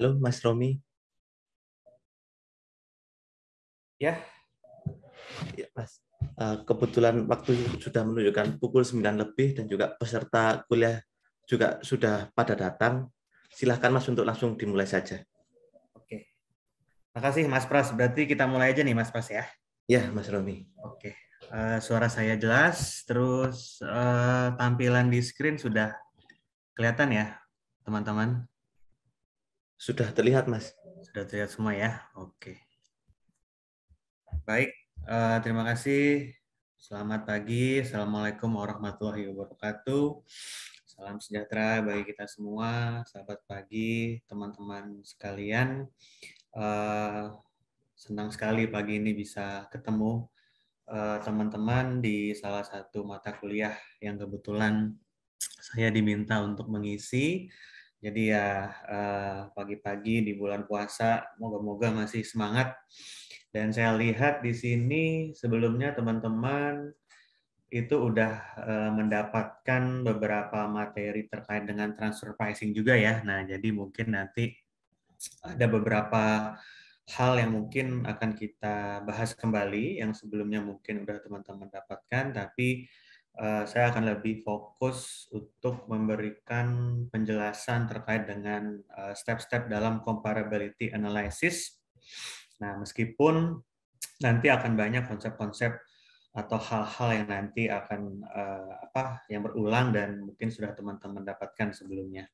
Halo, Mas Romi. Ya. Ya, Mas. Eh, kebetulan waktu sudah menunjukkan pukul 9 lebih dan juga peserta kuliah juga sudah pada datang. Silahkan Mas untuk langsung dimulai saja. Oke. Makasih Mas Pras. Berarti kita mulai aja nih Mas Pras ya. Ya, Mas Romi. Oke. Uh, suara saya jelas, terus uh, tampilan di screen sudah kelihatan ya, teman-teman. Sudah terlihat, Mas. Sudah terlihat semua ya. Oke. Baik, uh, terima kasih. Selamat pagi. Assalamualaikum warahmatullahi wabarakatuh. Salam sejahtera bagi kita semua, sahabat pagi, teman-teman sekalian. Uh, senang sekali pagi ini bisa ketemu eh, teman-teman uh, di salah satu mata kuliah yang kebetulan saya diminta untuk mengisi jadi ya eh, pagi-pagi di bulan puasa, moga-moga masih semangat. Dan saya lihat di sini sebelumnya teman-teman itu udah eh, mendapatkan beberapa materi terkait dengan transfer pricing juga ya. Nah, jadi mungkin nanti ada beberapa hal yang mungkin akan kita bahas kembali yang sebelumnya mungkin udah teman-teman dapatkan tapi Eh, saya akan lebih fokus untuk memberikan penjelasan terkait dengan eh, step-step dalam comparability analysis. Nah, meskipun nanti akan banyak konsep-konsep atau hal-hal yang nanti akan eh, apa yang berulang dan mungkin sudah teman-teman dapatkan sebelumnya.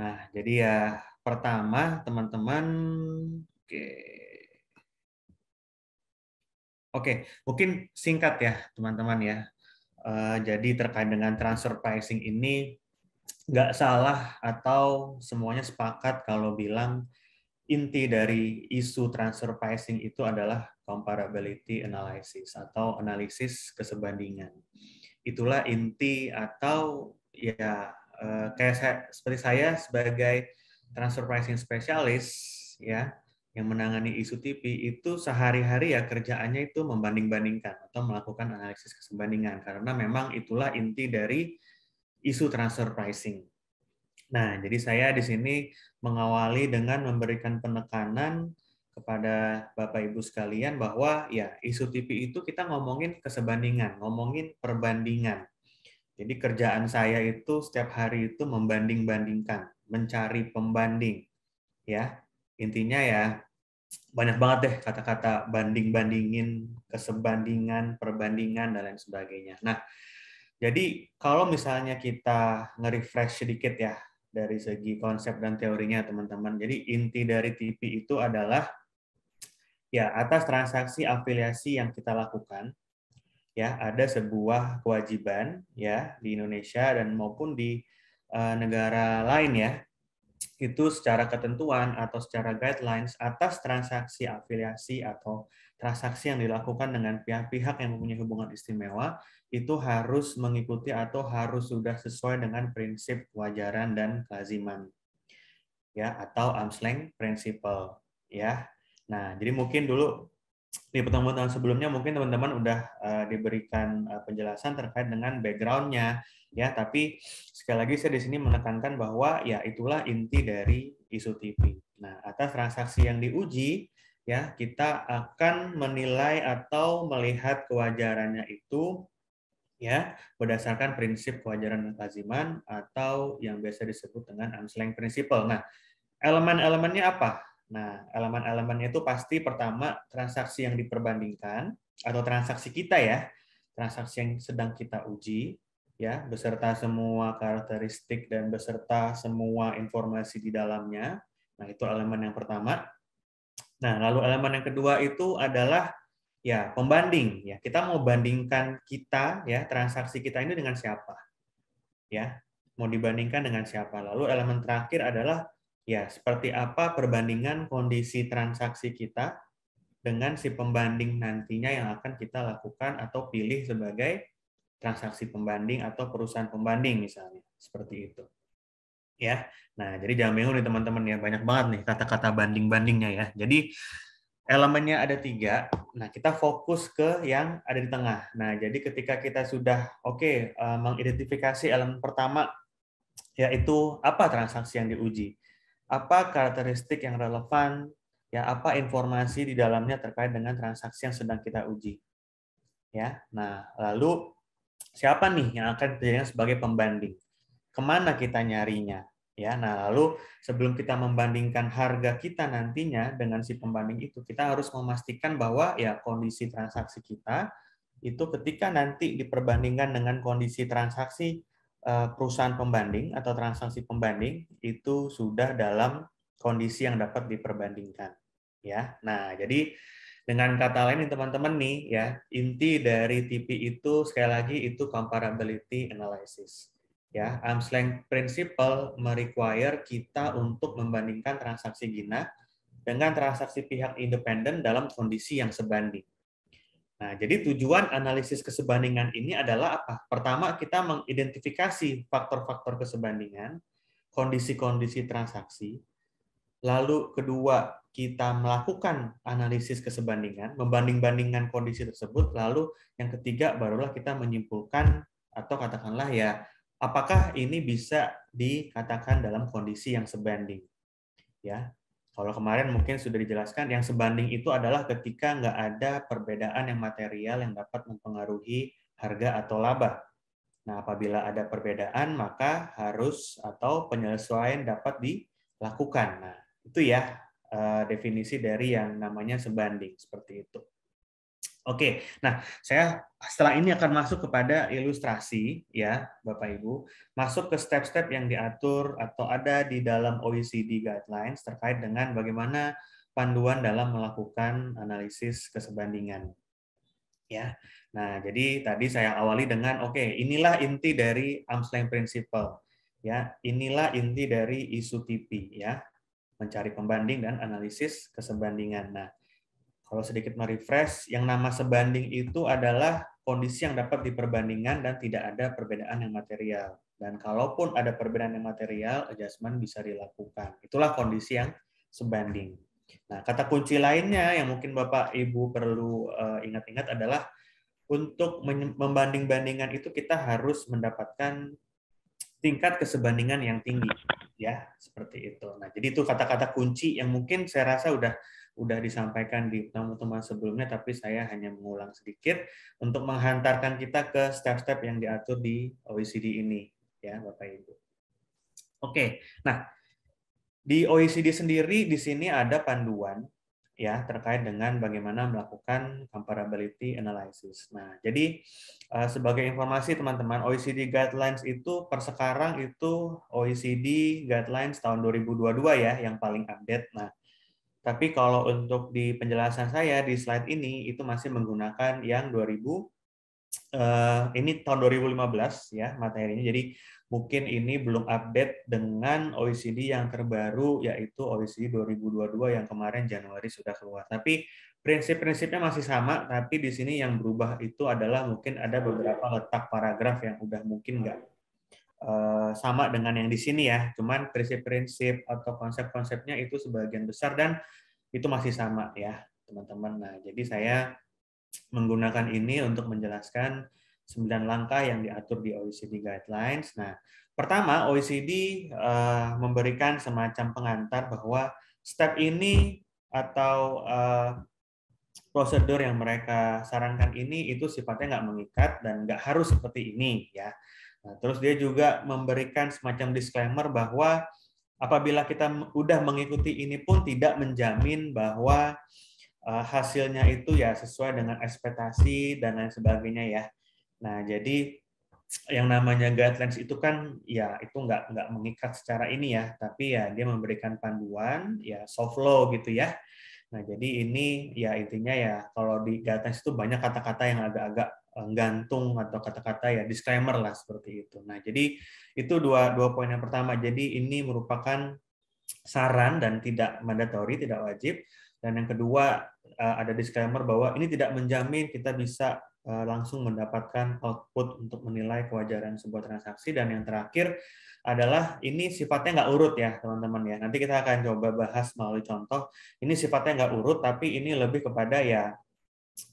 Nah, jadi ya pertama teman-teman oke okay. Oke, mungkin singkat ya teman-teman ya. Eh, jadi terkait dengan transfer pricing ini nggak salah atau semuanya sepakat kalau bilang inti dari isu transfer pricing itu adalah comparability analysis atau analisis kesebandingan. Itulah inti atau ya eh, kayak saya, seperti saya sebagai transfer pricing specialist ya yang menangani isu TV itu sehari-hari ya kerjaannya itu membanding-bandingkan atau melakukan analisis kesembandingan karena memang itulah inti dari isu transfer pricing. Nah, jadi saya di sini mengawali dengan memberikan penekanan kepada Bapak Ibu sekalian bahwa ya isu TV itu kita ngomongin kesebandingan, ngomongin perbandingan. Jadi kerjaan saya itu setiap hari itu membanding-bandingkan, mencari pembanding. Ya, intinya ya banyak banget deh kata-kata banding-bandingin, kesebandingan, perbandingan dan lain sebagainya. Nah, jadi kalau misalnya kita nge-refresh sedikit ya dari segi konsep dan teorinya teman-teman. Jadi inti dari TV itu adalah ya atas transaksi afiliasi yang kita lakukan ya ada sebuah kewajiban ya di Indonesia dan maupun di eh, negara lain ya itu secara ketentuan atau secara guidelines atas transaksi afiliasi atau transaksi yang dilakukan dengan pihak-pihak yang mempunyai hubungan istimewa itu harus mengikuti atau harus sudah sesuai dengan prinsip kewajaran dan kelaziman ya atau arm's length principle ya. Nah, jadi mungkin dulu di pertemuan sebelumnya mungkin teman-teman udah uh, diberikan uh, penjelasan terkait dengan backgroundnya ya tapi sekali lagi saya di sini menekankan bahwa ya itulah inti dari isu TV. Nah, atas transaksi yang diuji ya kita akan menilai atau melihat kewajarannya itu ya berdasarkan prinsip kewajaran laziman atau yang biasa disebut dengan arm's length principle. Nah, elemen-elemennya apa? Nah, elemen-elemennya itu pasti pertama transaksi yang diperbandingkan atau transaksi kita ya, transaksi yang sedang kita uji, ya beserta semua karakteristik dan beserta semua informasi di dalamnya. Nah, itu elemen yang pertama. Nah, lalu elemen yang kedua itu adalah ya pembanding ya. Kita mau bandingkan kita ya transaksi kita ini dengan siapa? Ya, mau dibandingkan dengan siapa. Lalu elemen terakhir adalah ya seperti apa perbandingan kondisi transaksi kita dengan si pembanding nantinya yang akan kita lakukan atau pilih sebagai transaksi pembanding atau perusahaan pembanding misalnya seperti itu ya nah jadi jangan bingung nih teman-teman ya banyak banget nih kata-kata banding-bandingnya ya jadi elemennya ada tiga nah kita fokus ke yang ada di tengah nah jadi ketika kita sudah oke okay, eh, mengidentifikasi elemen pertama yaitu apa transaksi yang diuji apa karakteristik yang relevan ya apa informasi di dalamnya terkait dengan transaksi yang sedang kita uji ya nah lalu siapa nih yang akan dijadikan sebagai pembanding? Kemana kita nyarinya? Ya, nah lalu sebelum kita membandingkan harga kita nantinya dengan si pembanding itu, kita harus memastikan bahwa ya kondisi transaksi kita itu ketika nanti diperbandingkan dengan kondisi transaksi eh, perusahaan pembanding atau transaksi pembanding itu sudah dalam kondisi yang dapat diperbandingkan ya. Nah, jadi dengan kata lain, teman-teman nih ya, inti dari TP itu sekali lagi itu comparability analysis. Ya, arm's length principle merequire kita untuk membandingkan transaksi Gina dengan transaksi pihak independen dalam kondisi yang sebanding. Nah, jadi tujuan analisis kesebandingan ini adalah apa? Pertama, kita mengidentifikasi faktor-faktor kesebandingan, kondisi-kondisi transaksi. Lalu kedua, kita melakukan analisis kesebandingan, membanding-bandingkan kondisi tersebut, lalu yang ketiga barulah kita menyimpulkan atau katakanlah ya apakah ini bisa dikatakan dalam kondisi yang sebanding. Ya, kalau kemarin mungkin sudah dijelaskan yang sebanding itu adalah ketika nggak ada perbedaan yang material yang dapat mempengaruhi harga atau laba. Nah, apabila ada perbedaan maka harus atau penyesuaian dapat dilakukan. Nah, itu ya Eh, definisi dari yang namanya sebanding seperti itu. Oke, nah saya setelah ini akan masuk kepada ilustrasi ya Bapak Ibu, masuk ke step-step yang diatur atau ada di dalam OECD guidelines terkait dengan bagaimana panduan dalam melakukan analisis kesebandingan. Ya. Nah, jadi tadi saya awali dengan oke, okay, inilah inti dari Arm's length principle. Ya, inilah inti dari isu TP ya mencari pembanding dan analisis kesebandingan. Nah, kalau sedikit merefresh, yang nama sebanding itu adalah kondisi yang dapat diperbandingkan dan tidak ada perbedaan yang material. Dan kalaupun ada perbedaan yang material, adjustment bisa dilakukan. Itulah kondisi yang sebanding. Nah, kata kunci lainnya yang mungkin Bapak Ibu perlu eh, ingat-ingat adalah untuk membanding-bandingkan itu kita harus mendapatkan tingkat kesebandingan yang tinggi ya seperti itu. Nah, jadi itu kata-kata kunci yang mungkin saya rasa udah udah disampaikan di teman-teman sebelumnya tapi saya hanya mengulang sedikit untuk menghantarkan kita ke step-step yang diatur di OECD ini ya Bapak Ibu. Oke. Nah, di OECD sendiri di sini ada panduan ya terkait dengan bagaimana melakukan comparability analysis. Nah, jadi eh, sebagai informasi teman-teman, OECD guidelines itu per sekarang itu OECD guidelines tahun 2022 ya yang paling update. Nah, tapi kalau untuk di penjelasan saya di slide ini itu masih menggunakan yang 2000 eh, ini tahun 2015 ya materinya. Jadi Mungkin ini belum update dengan OECD yang terbaru, yaitu OECD 2022 yang kemarin Januari sudah keluar. Tapi prinsip-prinsipnya masih sama, tapi di sini yang berubah itu adalah mungkin ada beberapa letak paragraf yang udah mungkin nggak eh, sama dengan yang di sini ya. Cuman prinsip-prinsip atau konsep-konsepnya itu sebagian besar dan itu masih sama ya teman-teman. Nah, jadi saya menggunakan ini untuk menjelaskan 9 langkah yang diatur di OECD guidelines. Nah, pertama OECD eh, memberikan semacam pengantar bahwa step ini atau eh, prosedur yang mereka sarankan ini itu sifatnya nggak mengikat dan nggak harus seperti ini ya. Nah, terus dia juga memberikan semacam disclaimer bahwa apabila kita udah mengikuti ini pun tidak menjamin bahwa eh, hasilnya itu ya sesuai dengan ekspektasi dan lain sebagainya ya. Nah, jadi yang namanya guidelines itu kan ya itu nggak nggak mengikat secara ini ya, tapi ya dia memberikan panduan ya soft law gitu ya. Nah, jadi ini ya intinya ya kalau di guidelines itu banyak kata-kata yang agak-agak eh, gantung atau kata-kata ya disclaimer lah seperti itu. Nah, jadi itu dua dua poin yang pertama. Jadi ini merupakan saran dan tidak mandatory, tidak wajib. Dan yang kedua eh, ada disclaimer bahwa ini tidak menjamin kita bisa Eh, langsung mendapatkan output untuk menilai kewajaran sebuah transaksi dan yang terakhir adalah ini sifatnya nggak urut ya teman-teman ya nanti kita akan coba bahas melalui contoh ini sifatnya nggak urut tapi ini lebih kepada ya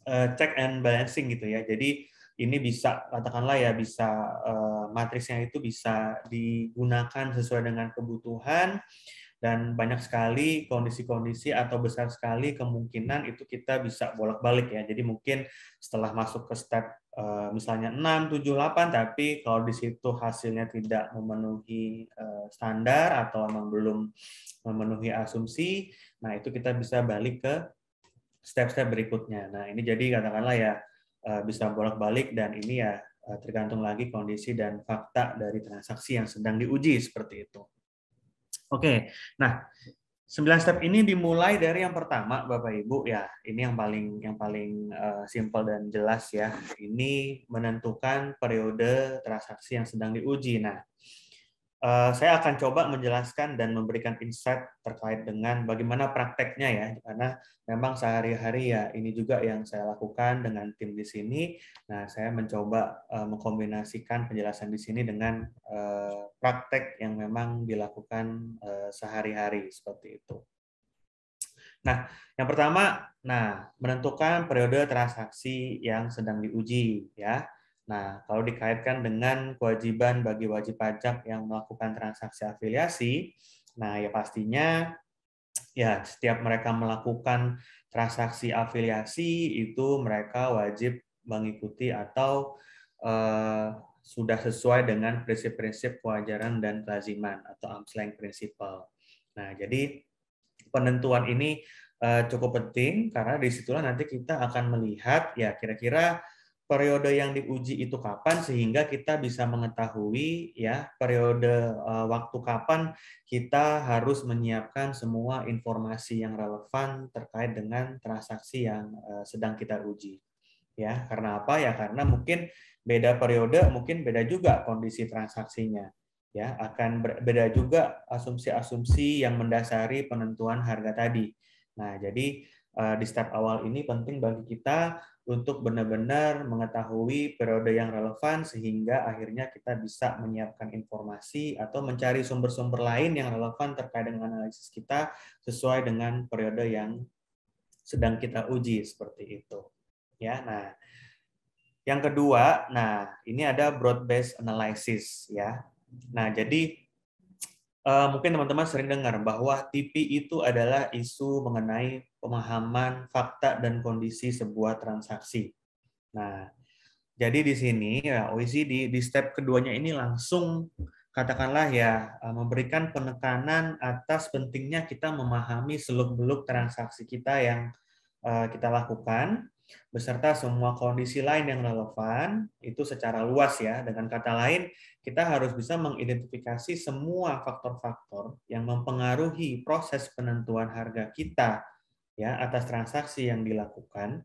eh, check and balancing gitu ya jadi ini bisa katakanlah ya bisa eh, matriksnya itu bisa digunakan sesuai dengan kebutuhan dan banyak sekali kondisi-kondisi atau besar sekali kemungkinan itu kita bisa bolak-balik ya. Jadi mungkin setelah masuk ke step eh, misalnya 6, 7, 8 tapi kalau di situ hasilnya tidak memenuhi eh, standar atau memang belum memenuhi asumsi, nah itu kita bisa balik ke step-step berikutnya. Nah, ini jadi katakanlah ya eh, bisa bolak-balik dan ini ya tergantung lagi kondisi dan fakta dari transaksi yang sedang diuji seperti itu. Oke. Nah, sembilan step ini dimulai dari yang pertama Bapak Ibu ya. Ini yang paling yang paling uh, simpel dan jelas ya. Ini menentukan periode transaksi yang sedang diuji. Nah, Eh, saya akan coba menjelaskan dan memberikan insight terkait dengan bagaimana prakteknya ya, karena memang sehari-hari ya ini juga yang saya lakukan dengan tim di sini. Nah, saya mencoba uh, mengkombinasikan penjelasan di sini dengan uh, praktek yang memang dilakukan uh, sehari-hari seperti itu. Nah, yang pertama, nah menentukan periode transaksi yang sedang diuji ya. Nah, kalau dikaitkan dengan kewajiban bagi wajib pajak yang melakukan transaksi afiliasi, nah ya pastinya ya setiap mereka melakukan transaksi afiliasi itu mereka wajib mengikuti atau eh, sudah sesuai dengan prinsip-prinsip kewajaran dan kelaziman atau arm's length principle. Nah, jadi penentuan ini eh, cukup penting karena disitulah nanti kita akan melihat ya kira-kira periode yang diuji itu kapan sehingga kita bisa mengetahui ya periode uh, waktu kapan kita harus menyiapkan semua informasi yang relevan terkait dengan transaksi yang uh, sedang kita uji. Ya, karena apa? Ya karena mungkin beda periode, mungkin beda juga kondisi transaksinya. Ya, akan beda juga asumsi-asumsi yang mendasari penentuan harga tadi. Nah, jadi eh, di step awal ini penting bagi kita untuk benar-benar mengetahui periode yang relevan sehingga akhirnya kita bisa menyiapkan informasi atau mencari sumber-sumber lain yang relevan terkait dengan analisis kita sesuai dengan periode yang sedang kita uji seperti itu. Ya, nah yang kedua, nah ini ada broad based analysis ya. Nah, jadi eh, mungkin teman-teman sering dengar bahwa TP itu adalah isu mengenai pemahaman fakta dan kondisi sebuah transaksi. Nah, jadi di sini ya OECD di step keduanya ini langsung katakanlah ya eh, memberikan penekanan atas pentingnya kita memahami seluk-beluk transaksi kita yang eh, kita lakukan beserta semua kondisi lain yang relevan itu secara luas ya. Dengan kata lain, kita harus bisa mengidentifikasi semua faktor-faktor yang mempengaruhi proses penentuan harga kita ya atas transaksi yang dilakukan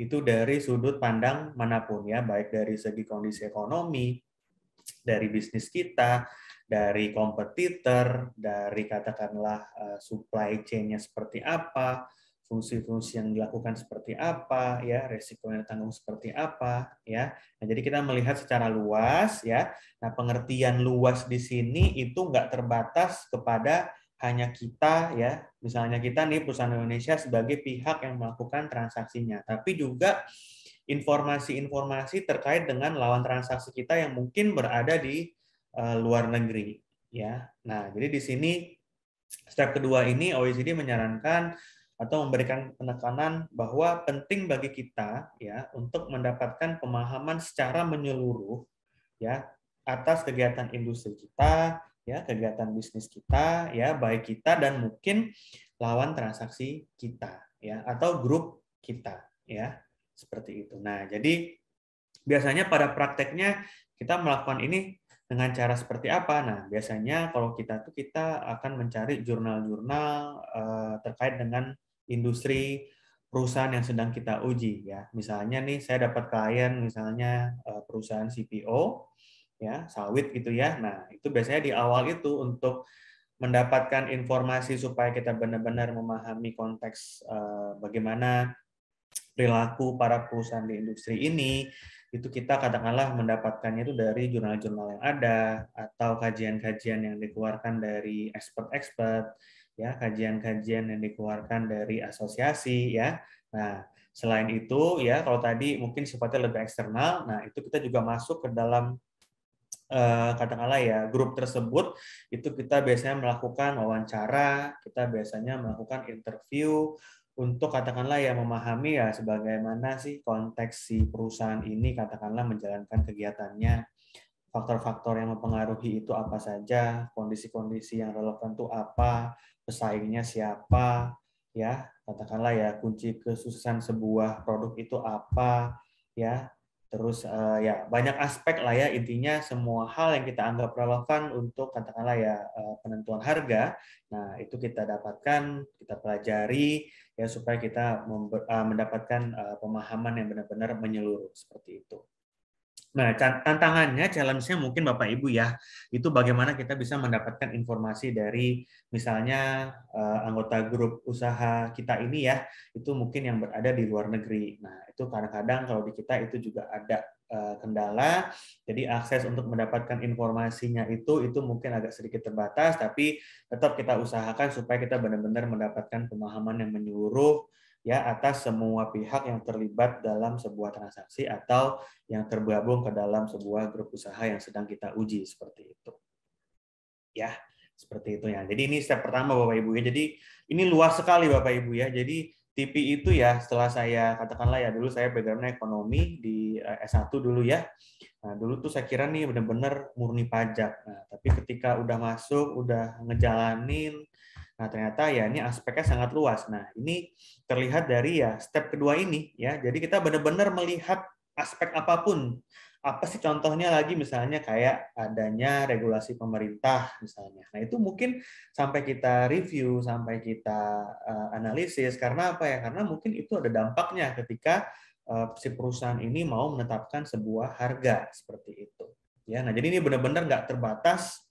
itu dari sudut pandang manapun ya, baik dari segi kondisi ekonomi, dari bisnis kita, dari kompetitor, dari katakanlah eh, supply chain-nya seperti apa, fungsi-fungsi yang dilakukan seperti apa, ya resiko yang ditanggung seperti apa, ya. Nah, jadi kita melihat secara luas, ya. Nah, pengertian luas di sini itu nggak terbatas kepada hanya kita ya, misalnya kita nih perusahaan Indonesia sebagai pihak yang melakukan transaksinya, tapi juga informasi-informasi terkait dengan lawan transaksi kita yang mungkin berada di uh, luar negeri ya. Nah, jadi di sini step kedua ini OECD menyarankan atau memberikan penekanan bahwa penting bagi kita ya untuk mendapatkan pemahaman secara menyeluruh ya atas kegiatan industri kita ya kegiatan bisnis kita ya baik kita dan mungkin lawan transaksi kita ya atau grup kita ya seperti itu. Nah, jadi biasanya pada prakteknya kita melakukan ini dengan cara seperti apa? Nah, biasanya kalau kita tuh kita akan mencari jurnal-jurnal uh, terkait dengan industri perusahaan yang sedang kita uji ya. Misalnya nih saya dapat klien misalnya uh, perusahaan CPO ya sawit gitu ya. Nah itu biasanya di awal itu untuk mendapatkan informasi supaya kita benar-benar memahami konteks eh, bagaimana perilaku para perusahaan di industri ini itu kita katakanlah mendapatkannya itu dari jurnal-jurnal yang ada atau kajian-kajian yang dikeluarkan dari expert-expert ya kajian-kajian yang dikeluarkan dari asosiasi ya nah selain itu ya kalau tadi mungkin sifatnya lebih eksternal nah itu kita juga masuk ke dalam Eh, katakanlah ya grup tersebut itu kita biasanya melakukan wawancara, kita biasanya melakukan interview untuk katakanlah ya memahami ya sebagaimana sih konteks si perusahaan ini katakanlah menjalankan kegiatannya faktor-faktor yang mempengaruhi itu apa saja, kondisi-kondisi yang relevan itu apa, pesaingnya siapa, ya katakanlah ya kunci kesuksesan sebuah produk itu apa, ya terus uh, ya banyak aspek lah ya intinya semua hal yang kita anggap relevan untuk katakanlah ya uh, penentuan harga nah itu kita dapatkan kita pelajari ya supaya kita uh, mendapatkan uh, pemahaman yang benar-benar menyeluruh seperti itu Nah, tantangannya, challenge-nya mungkin Bapak Ibu ya, itu bagaimana kita bisa mendapatkan informasi dari misalnya eh, anggota grup usaha kita ini ya, itu mungkin yang berada di luar negeri. Nah, itu kadang-kadang kalau di kita itu juga ada eh, kendala, jadi akses untuk mendapatkan informasinya itu itu mungkin agak sedikit terbatas, tapi tetap kita usahakan supaya kita benar-benar mendapatkan pemahaman yang menyeluruh ya atas semua pihak yang terlibat dalam sebuah transaksi atau yang tergabung ke dalam sebuah grup usaha yang sedang kita uji seperti itu. Ya, seperti itu ya. Jadi ini step pertama Bapak Ibu ya. Jadi ini luas sekali Bapak Ibu ya. Jadi TV itu ya setelah saya katakanlah ya dulu saya backgroundnya ekonomi di eh, S1 dulu ya. Nah, dulu tuh saya kira nih benar-benar murni pajak. Nah, tapi ketika udah masuk, udah ngejalanin Nah, ternyata ya ini aspeknya sangat luas. Nah, ini terlihat dari ya step kedua ini ya. Jadi kita benar-benar melihat aspek apapun. Apa sih contohnya lagi misalnya kayak adanya regulasi pemerintah misalnya. Nah, itu mungkin sampai kita review, sampai kita uh, analisis karena apa ya? Karena mungkin itu ada dampaknya ketika uh, si perusahaan ini mau menetapkan sebuah harga seperti itu. Ya, nah jadi ini benar-benar nggak terbatas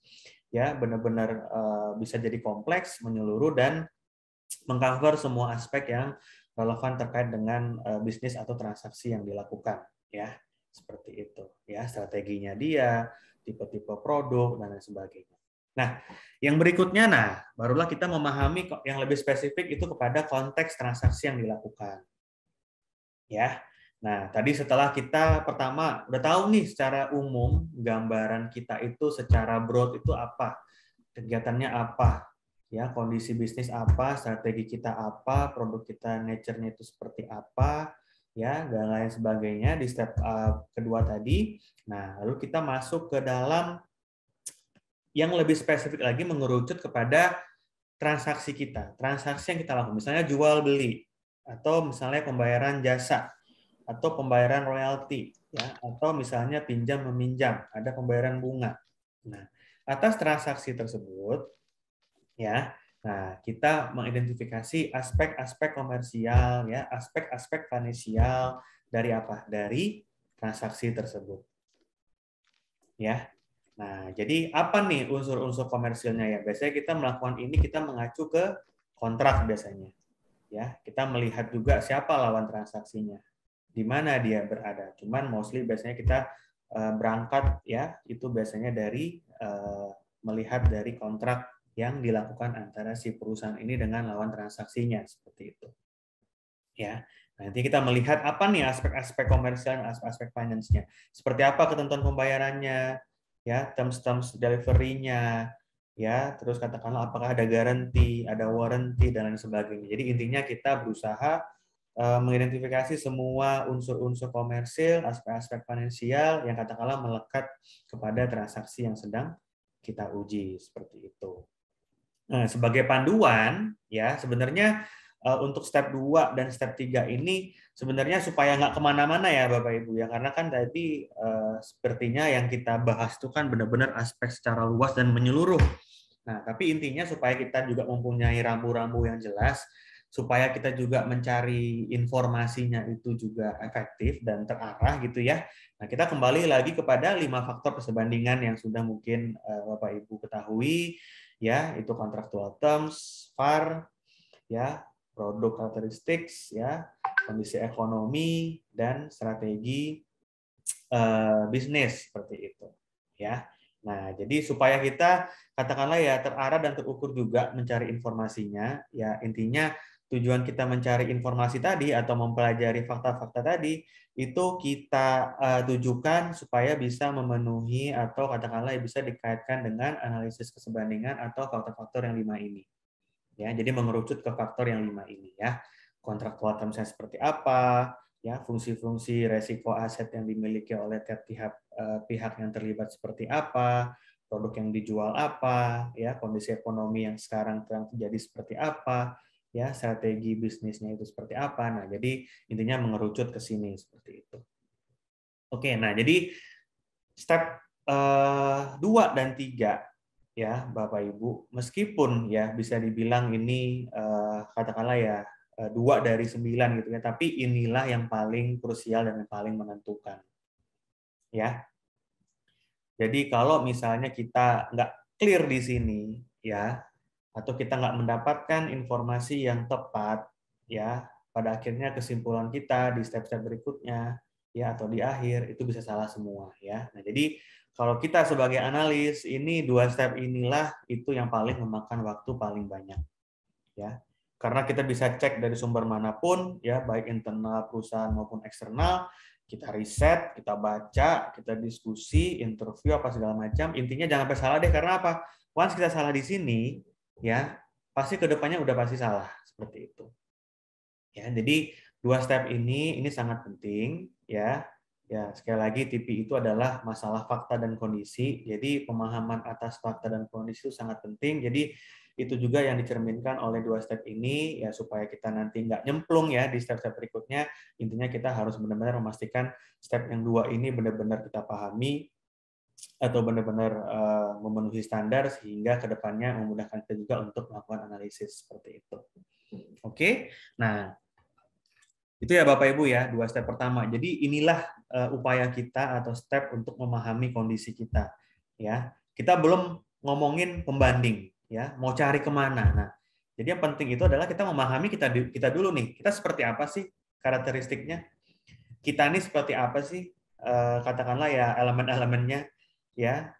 ya benar-benar eh, bisa jadi kompleks, menyeluruh dan mengcover semua aspek yang relevan terkait dengan eh, bisnis atau transaksi yang dilakukan ya seperti itu ya strateginya dia tipe-tipe produk dan lain sebagainya nah yang berikutnya nah barulah kita memahami yang lebih spesifik itu kepada konteks transaksi yang dilakukan ya Nah, tadi setelah kita pertama udah tahu nih secara umum gambaran kita itu secara broad itu apa, kegiatannya apa, ya kondisi bisnis apa, strategi kita apa, produk kita nature-nya itu seperti apa, ya dan lain sebagainya di step uh, kedua tadi. Nah, lalu kita masuk ke dalam yang lebih spesifik lagi mengerucut kepada transaksi kita, transaksi yang kita lakukan, misalnya jual beli atau misalnya pembayaran jasa atau pembayaran royalti ya atau misalnya pinjam meminjam ada pembayaran bunga. Nah, atas transaksi tersebut ya Nah, kita mengidentifikasi aspek-aspek komersial, ya, aspek-aspek finansial dari apa? Dari transaksi tersebut. Ya. Nah, jadi apa nih unsur-unsur komersialnya ya? Biasanya kita melakukan ini kita mengacu ke kontrak biasanya. Ya, kita melihat juga siapa lawan transaksinya di mana dia berada. Cuman mostly biasanya kita eh, berangkat ya itu biasanya dari eh, melihat dari kontrak yang dilakukan antara si perusahaan ini dengan lawan transaksinya seperti itu. Ya. Nanti kita melihat apa nih aspek-aspek komersial dan aspek-aspek finance-nya. Seperti apa ketentuan pembayarannya, ya, terms-terms delivery-nya, ya, terus katakanlah apakah ada garansi, ada warranty dan lain sebagainya. Jadi intinya kita berusaha Eh, mengidentifikasi semua unsur-unsur komersil, aspek-aspek finansial yang katakanlah melekat kepada transaksi yang sedang kita uji seperti itu. Nah, sebagai panduan ya sebenarnya eh, untuk step 2 dan step 3 ini sebenarnya supaya nggak kemana-mana ya Bapak Ibu ya karena kan tadi eh, sepertinya yang kita bahas itu kan benar-benar aspek secara luas dan menyeluruh. Nah tapi intinya supaya kita juga mempunyai rambu-rambu yang jelas supaya kita juga mencari informasinya itu juga efektif dan terarah gitu ya. Nah, kita kembali lagi kepada lima faktor persebandingan yang sudah mungkin eh, Bapak Ibu ketahui ya, itu contractual terms, VAR, ya, produk characteristics ya, kondisi ekonomi dan strategi uh, bisnis seperti itu ya. Nah, jadi supaya kita katakanlah ya terarah dan terukur juga mencari informasinya, ya intinya tujuan kita mencari informasi tadi atau mempelajari fakta-fakta tadi itu kita uh, tujukan supaya bisa memenuhi atau katakanlah bisa dikaitkan dengan analisis kesebandingan atau faktor-faktor yang lima ini. Ya, jadi mengerucut ke faktor yang lima ini ya. kontrak Kontraktual saya seperti apa, ya fungsi-fungsi resiko aset yang dimiliki oleh tiap pihak uh, pihak yang terlibat seperti apa produk yang dijual apa ya kondisi ekonomi yang sekarang terjadi seperti apa ya strategi bisnisnya itu seperti apa. Nah, jadi intinya mengerucut ke sini seperti itu. Oke, nah jadi step uh, dua dan tiga ya Bapak Ibu, meskipun ya bisa dibilang ini uh, katakanlah ya eh, dua dari sembilan gitu ya, tapi inilah yang paling krusial dan yang paling menentukan. Ya. Jadi kalau misalnya kita nggak clear di sini ya atau kita nggak mendapatkan informasi yang tepat ya pada akhirnya kesimpulan kita di step-step berikutnya ya atau di akhir itu bisa salah semua ya nah jadi kalau kita sebagai analis ini dua step inilah itu yang paling memakan waktu paling banyak ya karena kita bisa cek dari sumber manapun ya baik internal perusahaan maupun eksternal kita riset kita baca kita diskusi interview apa segala macam intinya jangan sampai salah deh karena apa once kita salah di sini ya pasti kedepannya udah pasti salah seperti itu. Ya, jadi dua step ini ini sangat penting ya. Ya, sekali lagi TP itu adalah masalah fakta dan kondisi. Jadi pemahaman atas fakta dan kondisi itu sangat penting. Jadi itu juga yang dicerminkan oleh dua step ini ya supaya kita nanti nggak nyemplung ya di step-step berikutnya. Intinya kita harus benar-benar memastikan step yang dua ini benar-benar kita pahami atau benar-benar eh, memenuhi standar sehingga kedepannya memudahkan kita juga untuk melakukan analisis seperti itu. Oke, okay? nah itu ya Bapak Ibu ya dua step pertama. Jadi inilah eh, upaya kita atau step untuk memahami kondisi kita. Ya, kita belum ngomongin pembanding ya, mau cari kemana. Nah, jadi yang penting itu adalah kita memahami kita kita dulu nih. Kita seperti apa sih karakteristiknya? Kita ini seperti apa sih? Eh, katakanlah ya elemen-elemennya ya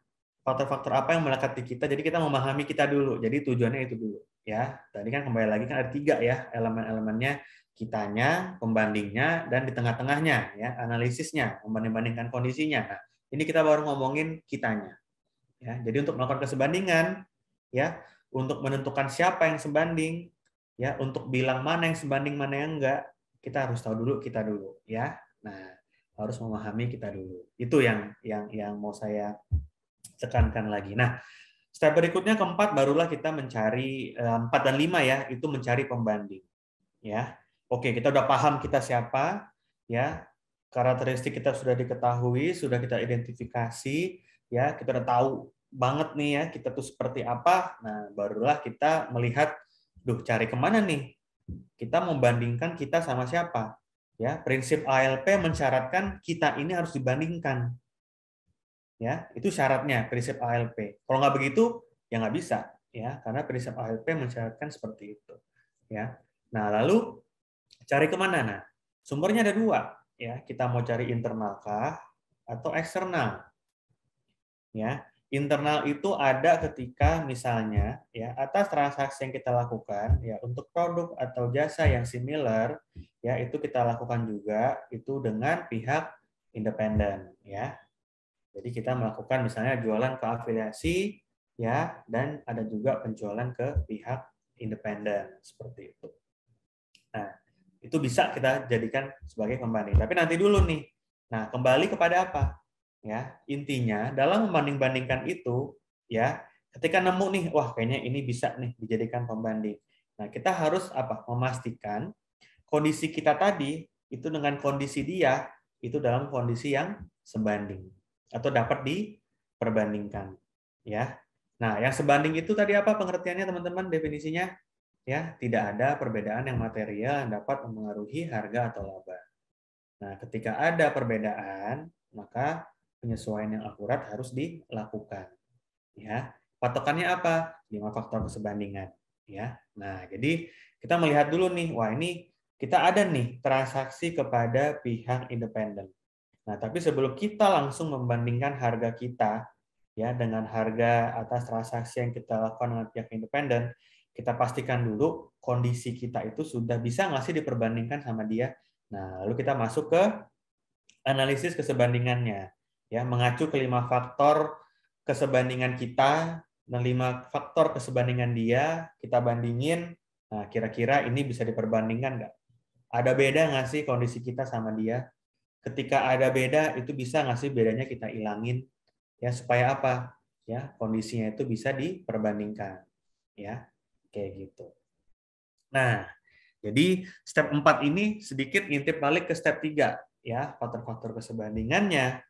faktor-faktor apa yang melekat di kita jadi kita memahami kita dulu jadi tujuannya itu dulu ya tadi kan kembali lagi kan ada tiga ya elemen-elemennya kitanya pembandingnya dan di tengah-tengahnya ya analisisnya membanding-bandingkan kondisinya nah, ini kita baru ngomongin kitanya ya jadi untuk melakukan kesebandingan ya untuk menentukan siapa yang sebanding ya untuk bilang mana yang sebanding mana yang enggak kita harus tahu dulu kita dulu ya nah harus memahami kita dulu. Itu yang yang yang mau saya tekankan lagi. Nah, step berikutnya keempat barulah kita mencari eh, empat dan lima ya, itu mencari pembanding. Ya. Oke, kita udah paham kita siapa, ya. Karakteristik kita sudah diketahui, sudah kita identifikasi, ya, kita udah tahu banget nih ya, kita tuh seperti apa. Nah, barulah kita melihat duh cari kemana nih? Kita membandingkan kita sama siapa? Ya, prinsip ALP mensyaratkan kita ini harus dibandingkan. Ya, itu syaratnya prinsip ALP. Kalau nggak begitu, ya nggak bisa. Ya, karena prinsip ALP mensyaratkan seperti itu. Ya, nah lalu cari kemana? Nah, sumbernya ada dua. Ya, kita mau cari internal atau eksternal? Ya, internal itu ada ketika misalnya ya atas transaksi yang kita lakukan ya untuk produk atau jasa yang similar ya itu kita lakukan juga itu dengan pihak independen ya. Jadi kita melakukan misalnya jualan ke afiliasi ya dan ada juga penjualan ke pihak independen seperti itu. Nah, itu bisa kita jadikan sebagai pembanding. Tapi nanti dulu nih. Nah, kembali kepada apa? ya intinya dalam membanding-bandingkan itu ya ketika nemu nih wah kayaknya ini bisa nih dijadikan pembanding nah kita harus apa memastikan kondisi kita tadi itu dengan kondisi dia itu dalam kondisi yang sebanding atau dapat diperbandingkan ya nah yang sebanding itu tadi apa pengertiannya teman-teman definisinya ya tidak ada perbedaan yang material yang dapat mempengaruhi harga atau laba nah ketika ada perbedaan maka penyesuaian yang akurat harus dilakukan. Ya, patokannya apa? Lima faktor kesebandingan. Ya, nah jadi kita melihat dulu nih, wah ini kita ada nih transaksi kepada pihak independen. Nah, tapi sebelum kita langsung membandingkan harga kita ya dengan harga atas transaksi yang kita lakukan dengan pihak independen, kita pastikan dulu kondisi kita itu sudah bisa nggak sih diperbandingkan sama dia. Nah, lalu kita masuk ke analisis kesebandingannya ya mengacu ke lima faktor kesebandingan kita dan lima faktor kesebandingan dia kita bandingin nah kira-kira ini bisa diperbandingkan nggak ada beda nggak sih kondisi kita sama dia ketika ada beda itu bisa nggak sih bedanya kita ilangin ya supaya apa ya kondisinya itu bisa diperbandingkan ya kayak gitu nah jadi step 4 ini sedikit ngintip balik ke step 3 ya faktor-faktor kesebandingannya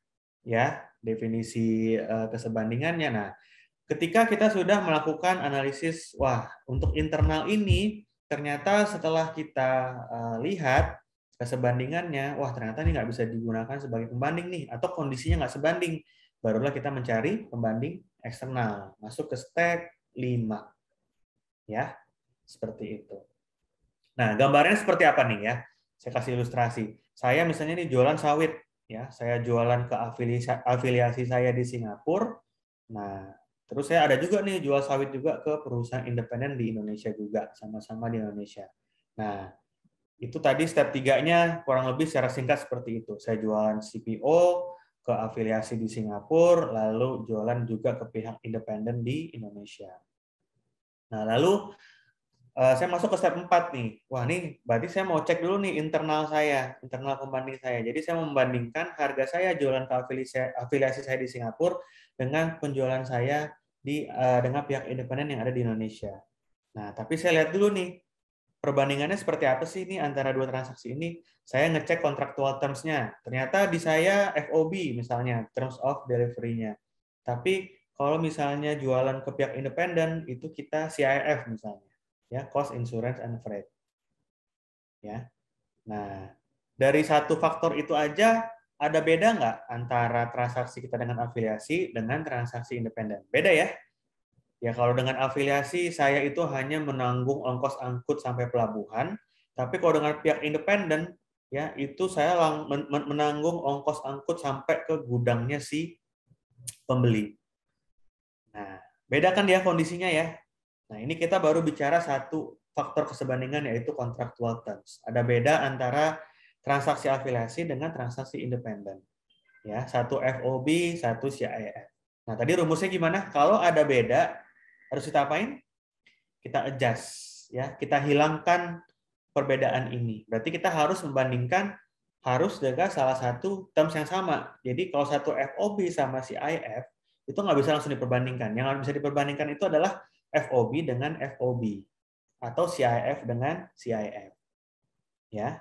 ya definisi uh, kesebandingannya. Nah, ketika kita sudah melakukan analisis, wah untuk internal ini ternyata setelah kita uh, lihat kesebandingannya, wah ternyata ini nggak bisa digunakan sebagai pembanding nih, atau kondisinya nggak sebanding, barulah kita mencari pembanding eksternal, masuk ke step 5. Ya, seperti itu. Nah, gambarnya seperti apa nih ya? Saya kasih ilustrasi. Saya misalnya ini jualan sawit, ya saya jualan ke afiliasi, afiliasi saya di Singapura nah terus saya ada juga nih jual sawit juga ke perusahaan independen di Indonesia juga sama-sama di Indonesia nah itu tadi step tiganya kurang lebih secara singkat seperti itu saya jualan CPO ke afiliasi di Singapura lalu jualan juga ke pihak independen di Indonesia nah lalu Eh, saya masuk ke step 4 nih. Wah, nih berarti saya mau cek dulu nih internal saya, internal company saya. Jadi saya membandingkan harga saya jualan ke afiliasi, afiliasi saya di Singapura dengan penjualan saya di uh, dengan pihak independen yang ada di Indonesia. Nah, tapi saya lihat dulu nih perbandingannya seperti apa sih ini antara dua transaksi ini. Saya ngecek kontraktual terms-nya. Ternyata di saya FOB misalnya, terms of delivery-nya. Tapi kalau misalnya jualan ke pihak independen itu kita CIF misalnya ya cost insurance and freight ya nah dari satu faktor itu aja ada beda nggak antara transaksi kita dengan afiliasi dengan transaksi independen? Beda ya? Ya kalau dengan afiliasi saya itu hanya menanggung ongkos angkut sampai pelabuhan, tapi kalau dengan pihak independen ya itu saya menanggung ongkos angkut sampai ke gudangnya si pembeli. Nah, beda kan ya kondisinya ya. Nah, ini kita baru bicara satu faktor kesebandingan yaitu contractual terms. Ada beda antara transaksi afiliasi dengan transaksi independen. Ya, satu FOB, satu CIF. Nah, tadi rumusnya gimana? Kalau ada beda, harus kita apain? Kita adjust, ya. Kita hilangkan perbedaan ini. Berarti kita harus membandingkan harus jaga salah satu terms yang sama. Jadi kalau satu FOB sama CIF itu nggak bisa langsung diperbandingkan. Yang harus bisa diperbandingkan itu adalah FOB dengan FOB atau CIF dengan CIF. Ya.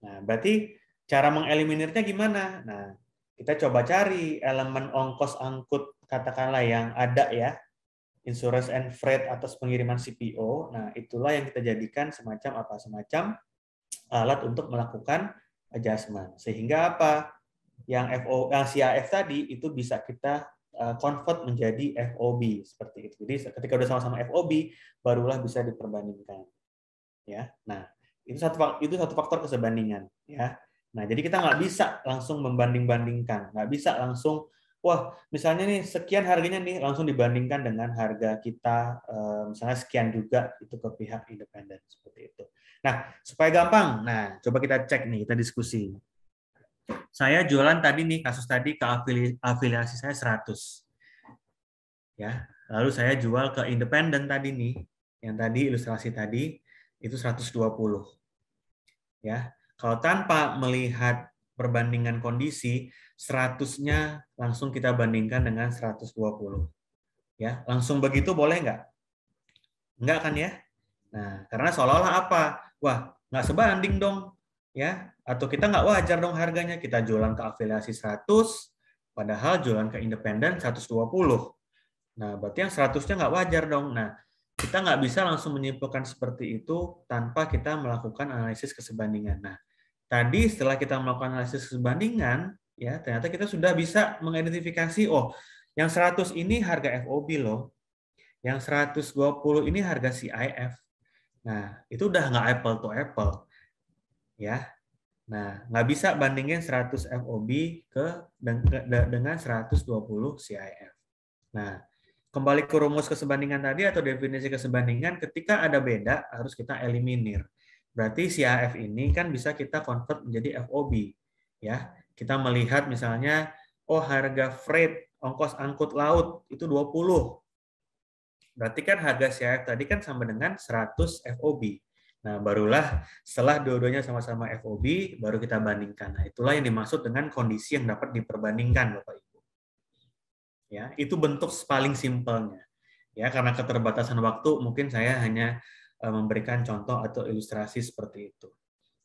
Nah, berarti cara mengeliminirnya gimana? Nah, kita coba cari elemen ongkos angkut katakanlah yang ada ya, insurance and freight atas pengiriman CPO. Nah, itulah yang kita jadikan semacam apa? Semacam alat untuk melakukan adjustment. Sehingga apa? Yang FO yang CIF tadi itu bisa kita Eh, convert menjadi FOB seperti itu. Jadi ketika udah sama-sama FOB barulah bisa diperbandingkan. Ya. Nah, itu satu itu satu faktor kesebandingan ya. Nah, jadi kita nggak bisa langsung membanding-bandingkan, nggak bisa langsung wah misalnya nih sekian harganya nih langsung dibandingkan dengan harga kita eh, misalnya sekian juga itu ke pihak independen seperti itu. Nah, supaya gampang, nah coba kita cek nih, kita diskusi. Saya jualan tadi nih, kasus tadi ke afili afiliasi saya 100. Ya, lalu saya jual ke independen tadi nih, yang tadi ilustrasi tadi itu 120. Ya, kalau tanpa melihat perbandingan kondisi, 100-nya langsung kita bandingkan dengan 120. Ya, langsung begitu boleh nggak? Nggak kan ya? Nah, karena seolah-olah apa? Wah, nggak sebanding dong ya atau kita nggak wajar dong harganya kita jualan ke afiliasi 100 padahal jualan ke independen 120 nah berarti yang 100 nya nggak wajar dong nah kita nggak bisa langsung menyimpulkan seperti itu tanpa kita melakukan analisis kesebandingan nah tadi setelah kita melakukan analisis kesebandingan ya ternyata kita sudah bisa mengidentifikasi oh yang 100 ini harga FOB loh yang 120 ini harga CIF nah itu udah nggak apple to apple ya. Nah, nggak bisa bandingin 100 FOB ke dengan 120 CIF. Nah, kembali ke rumus kesebandingan tadi atau definisi kesebandingan, ketika ada beda harus kita eliminir. Berarti CIF ini kan bisa kita convert menjadi FOB. ya Kita melihat misalnya, oh harga freight, ongkos angkut laut itu 20. Berarti kan harga CIF tadi kan sama dengan 100 FOB. Nah, barulah setelah dua-duanya sama-sama FOB, baru kita bandingkan. Nah, itulah yang dimaksud dengan kondisi yang dapat diperbandingkan, Bapak Ibu. Ya, itu bentuk paling simpelnya. Ya, karena keterbatasan waktu, mungkin saya hanya eh, memberikan contoh atau ilustrasi seperti itu.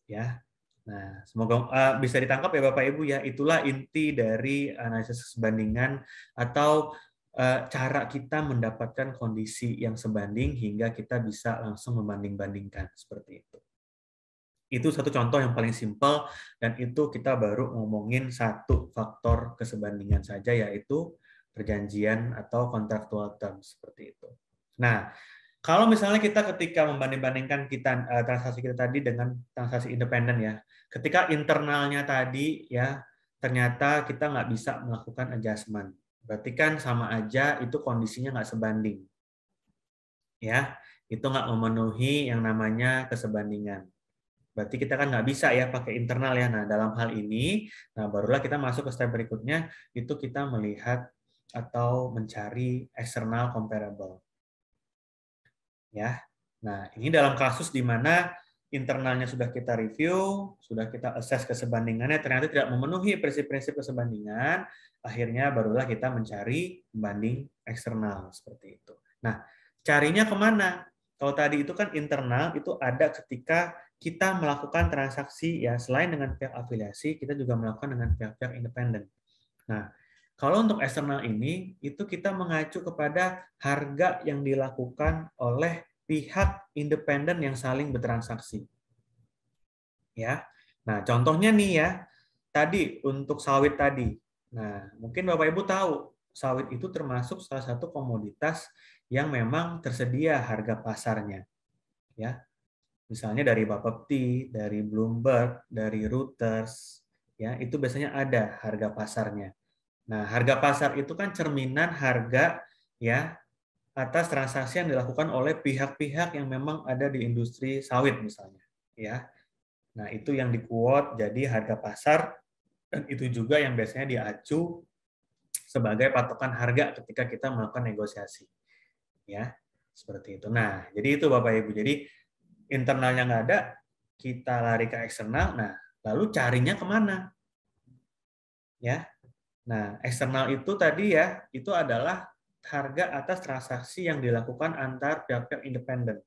Ya. Nah, semoga uh, bisa ditangkap ya Bapak Ibu ya. Itulah inti dari analisis bandingan atau Eh, cara kita mendapatkan kondisi yang sebanding hingga kita bisa langsung membanding-bandingkan seperti itu. Itu satu contoh yang paling simpel dan itu kita baru ngomongin satu faktor kesebandingan saja yaitu perjanjian atau contractual terms seperti itu. Nah, kalau misalnya kita ketika membanding-bandingkan kita eh, transaksi kita tadi dengan transaksi independen ya, ketika internalnya tadi ya ternyata kita nggak bisa melakukan adjustment Berarti kan sama aja itu kondisinya nggak sebanding. Ya, itu nggak memenuhi yang namanya kesebandingan. Berarti kita kan nggak bisa ya pakai internal ya. Nah, dalam hal ini, nah barulah kita masuk ke step berikutnya, itu kita melihat atau mencari external comparable. Ya, nah ini dalam kasus di mana internalnya sudah kita review, sudah kita assess kesebandingannya, ternyata tidak memenuhi prinsip-prinsip kesebandingan, akhirnya barulah kita mencari banding eksternal seperti itu. Nah, carinya kemana? Kalau tadi itu kan internal itu ada ketika kita melakukan transaksi ya selain dengan pihak afiliasi kita juga melakukan dengan pihak-pihak independen. Nah, kalau untuk eksternal ini itu kita mengacu kepada harga yang dilakukan oleh pihak independen yang saling bertransaksi. Ya. Nah, contohnya nih ya, tadi untuk sawit tadi. Nah, mungkin Bapak Ibu tahu sawit itu termasuk salah satu komoditas yang memang tersedia harga pasarnya. Ya. Misalnya dari Bapepti, dari Bloomberg, dari Reuters, ya, itu biasanya ada harga pasarnya. Nah, harga pasar itu kan cerminan harga ya atas transaksi yang dilakukan oleh pihak-pihak yang memang ada di industri sawit misalnya ya nah itu yang dikuat jadi harga pasar dan itu juga yang biasanya diacu sebagai patokan harga ketika kita melakukan negosiasi ya seperti itu nah jadi itu bapak ibu jadi internalnya nggak ada kita lari ke eksternal nah lalu carinya kemana ya nah eksternal itu tadi ya itu adalah harga atas transaksi yang dilakukan antar pihak-pihak independen.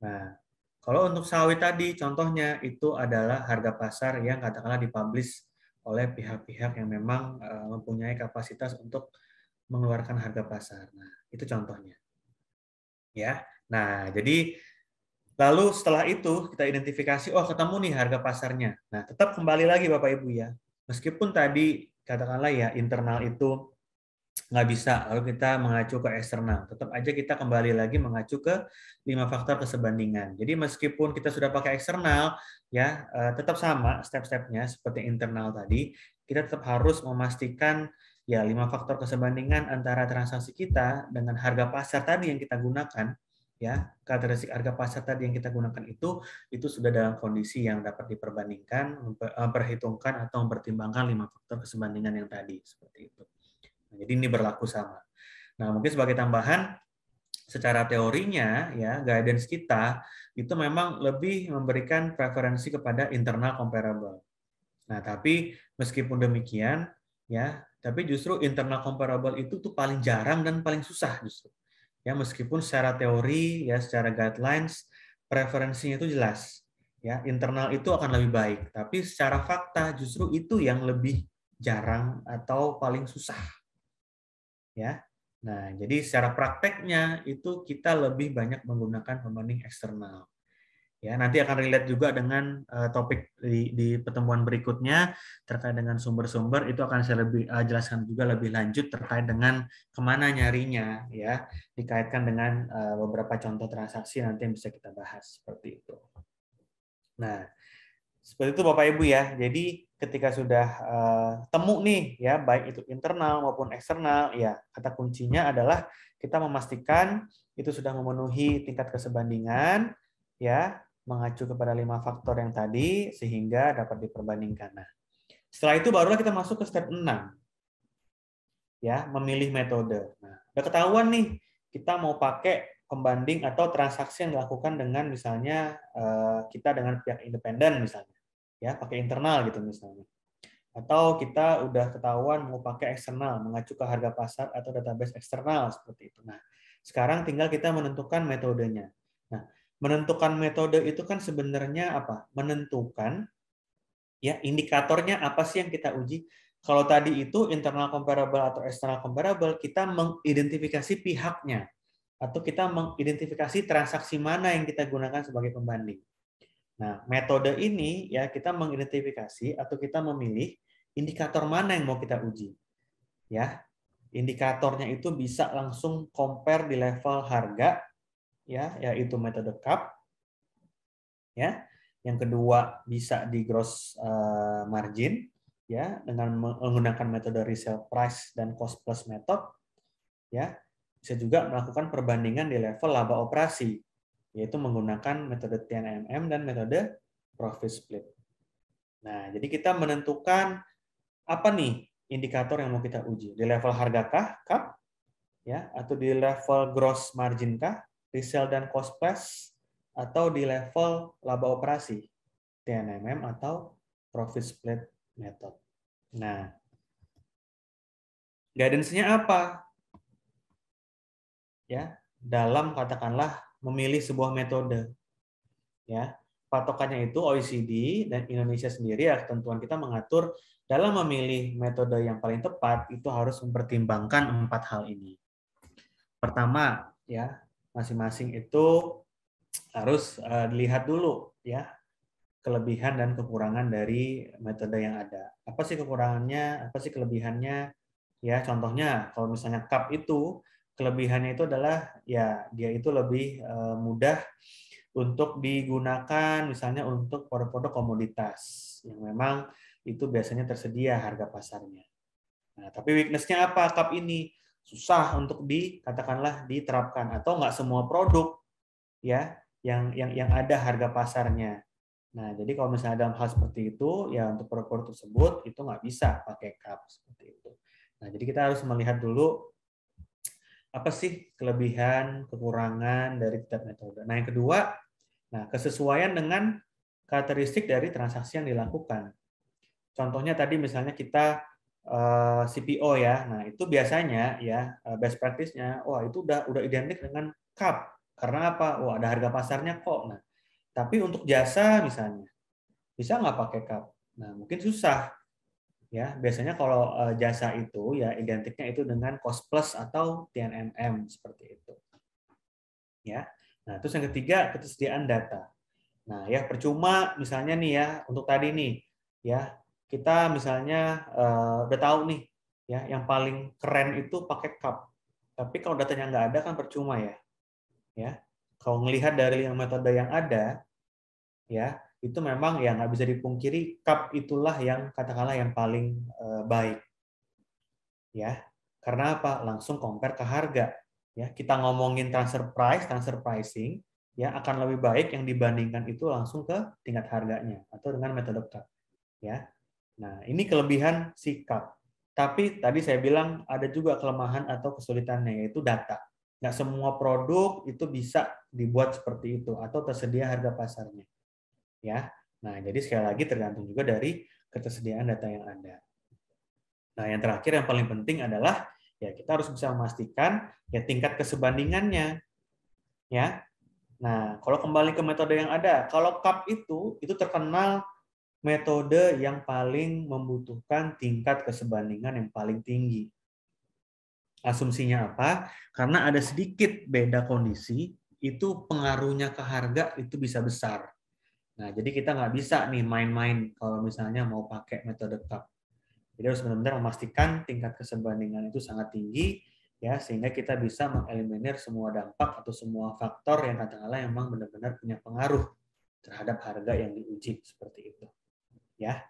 Nah, kalau untuk sawit tadi, contohnya itu adalah harga pasar yang katakanlah dipublish oleh pihak-pihak yang memang eh, mempunyai kapasitas untuk mengeluarkan harga pasar. Nah, itu contohnya. Ya. Nah, jadi lalu setelah itu kita identifikasi oh ketemu nih harga pasarnya. Nah, tetap kembali lagi Bapak Ibu ya. Meskipun tadi katakanlah ya internal itu nggak bisa lalu kita mengacu ke eksternal tetap aja kita kembali lagi mengacu ke lima faktor kesebandingan jadi meskipun kita sudah pakai eksternal ya eh, tetap sama step-stepnya seperti internal tadi kita tetap harus memastikan ya lima faktor kesebandingan antara transaksi kita dengan harga pasar tadi yang kita gunakan ya karakteristik harga pasar tadi yang kita gunakan itu itu sudah dalam kondisi yang dapat diperbandingkan memperhitungkan atau mempertimbangkan lima faktor kesebandingan yang tadi seperti itu jadi ini berlaku sama. Nah, mungkin sebagai tambahan secara teorinya ya guidance kita itu memang lebih memberikan preferensi kepada internal comparable. Nah, tapi meskipun demikian ya, tapi justru internal comparable itu tuh paling jarang dan paling susah justru. Ya, meskipun secara teori ya secara guidelines preferensinya itu jelas. Ya, internal itu akan lebih baik, tapi secara fakta justru itu yang lebih jarang atau paling susah ya. Nah, jadi secara prakteknya itu kita lebih banyak menggunakan pembanding eksternal. Ya, nanti akan relate juga dengan uh, topik di, di pertemuan berikutnya terkait dengan sumber-sumber itu akan saya lebih uh, jelaskan juga lebih lanjut terkait dengan kemana nyarinya ya dikaitkan dengan uh, beberapa contoh transaksi nanti yang bisa kita bahas seperti itu. Nah, seperti itu Bapak Ibu ya. Jadi ketika sudah uh, temu nih ya baik itu internal maupun eksternal ya kata kuncinya adalah kita memastikan itu sudah memenuhi tingkat kesebandingan ya mengacu kepada lima faktor yang tadi sehingga dapat diperbandingkan. Nah, setelah itu barulah kita masuk ke step 6. Ya, memilih metode. Nah, udah ketahuan nih kita mau pakai pembanding atau transaksi yang dilakukan dengan misalnya eh, kita dengan pihak independen misalnya ya pakai internal gitu misalnya atau kita udah ketahuan mau pakai eksternal mengacu ke harga pasar atau database eksternal seperti itu nah sekarang tinggal kita menentukan metodenya nah menentukan metode itu kan sebenarnya apa menentukan ya indikatornya apa sih yang kita uji kalau tadi itu internal comparable atau external comparable kita mengidentifikasi pihaknya atau kita mengidentifikasi transaksi mana yang kita gunakan sebagai pembanding Nah, metode ini ya kita mengidentifikasi atau kita memilih indikator mana yang mau kita uji. Ya. Indikatornya itu bisa langsung compare di level harga ya, yaitu metode CAP. Ya. Yang kedua bisa di gross eh, margin ya dengan menggunakan metode resale price dan cost plus method ya. Bisa juga melakukan perbandingan di level laba operasi yaitu menggunakan metode TNMM dan metode profit split. Nah, jadi kita menentukan apa nih indikator yang mau kita uji di level harga kah cup ya atau di level gross margin kah resell dan cost plus atau di level laba operasi TNMM atau profit split method. Nah, guidance-nya apa? Ya, dalam katakanlah memilih sebuah metode. Ya, patokannya itu OECD dan Indonesia sendiri ya ketentuan kita mengatur dalam memilih metode yang paling tepat itu harus mempertimbangkan empat hal ini. Pertama, ya, masing-masing itu harus uh, dilihat dulu ya kelebihan dan kekurangan dari metode yang ada. Apa sih kekurangannya? Apa sih kelebihannya? Ya, contohnya kalau misalnya cup itu kelebihannya itu adalah ya dia itu lebih eh, mudah untuk digunakan misalnya untuk produk-produk komoditas yang memang itu biasanya tersedia harga pasarnya. Nah, tapi weakness-nya apa cup ini? Susah untuk dikatakanlah diterapkan atau enggak semua produk ya yang yang yang ada harga pasarnya. Nah, jadi kalau misalnya dalam hal seperti itu, ya untuk produk-produk tersebut itu nggak bisa pakai cup seperti itu. Nah, jadi kita harus melihat dulu apa sih kelebihan, kekurangan dari tiap metode. Nah, yang kedua, nah kesesuaian dengan karakteristik dari transaksi yang dilakukan. Contohnya tadi misalnya kita eh, CPO ya. Nah, itu biasanya ya eh, best practice-nya wah itu udah udah identik dengan cup. Karena apa? Wah, ada harga pasarnya kok. Nah, tapi untuk jasa misalnya bisa nggak pakai cup? Nah, mungkin susah ya biasanya kalau eh, jasa itu ya identiknya itu dengan cost plus atau TNMM seperti itu ya nah terus yang ketiga ketersediaan data nah ya percuma misalnya nih ya untuk tadi nih ya kita misalnya uh, udah tahu nih ya yang paling keren itu pakai cup tapi kalau datanya nggak ada kan percuma ya ya kalau melihat dari yang metode yang ada ya itu memang ya nggak bisa dipungkiri cup itulah yang katakanlah yang paling eh, baik ya karena apa langsung compare ke harga ya kita ngomongin transfer price transfer pricing ya akan lebih baik yang dibandingkan itu langsung ke tingkat harganya atau dengan metode cup ya nah ini kelebihan si cup tapi tadi saya bilang ada juga kelemahan atau kesulitannya yaitu data nggak semua produk itu bisa dibuat seperti itu atau tersedia harga pasarnya ya. Nah, jadi sekali lagi tergantung juga dari ketersediaan data yang ada. Nah, yang terakhir yang paling penting adalah ya kita harus bisa memastikan ya tingkat kesebandingannya. Ya. Nah, kalau kembali ke metode yang ada, kalau CAP itu itu terkenal metode yang paling membutuhkan tingkat kesebandingan yang paling tinggi. Asumsinya apa? Karena ada sedikit beda kondisi, itu pengaruhnya ke harga itu bisa besar. Nah, jadi kita nggak bisa nih main-main kalau misalnya mau pakai metode cup. Jadi harus benar-benar memastikan tingkat kesebandingan itu sangat tinggi, ya sehingga kita bisa mengeliminir semua dampak atau semua faktor yang katakanlah memang benar-benar punya pengaruh terhadap harga yang diuji seperti itu ya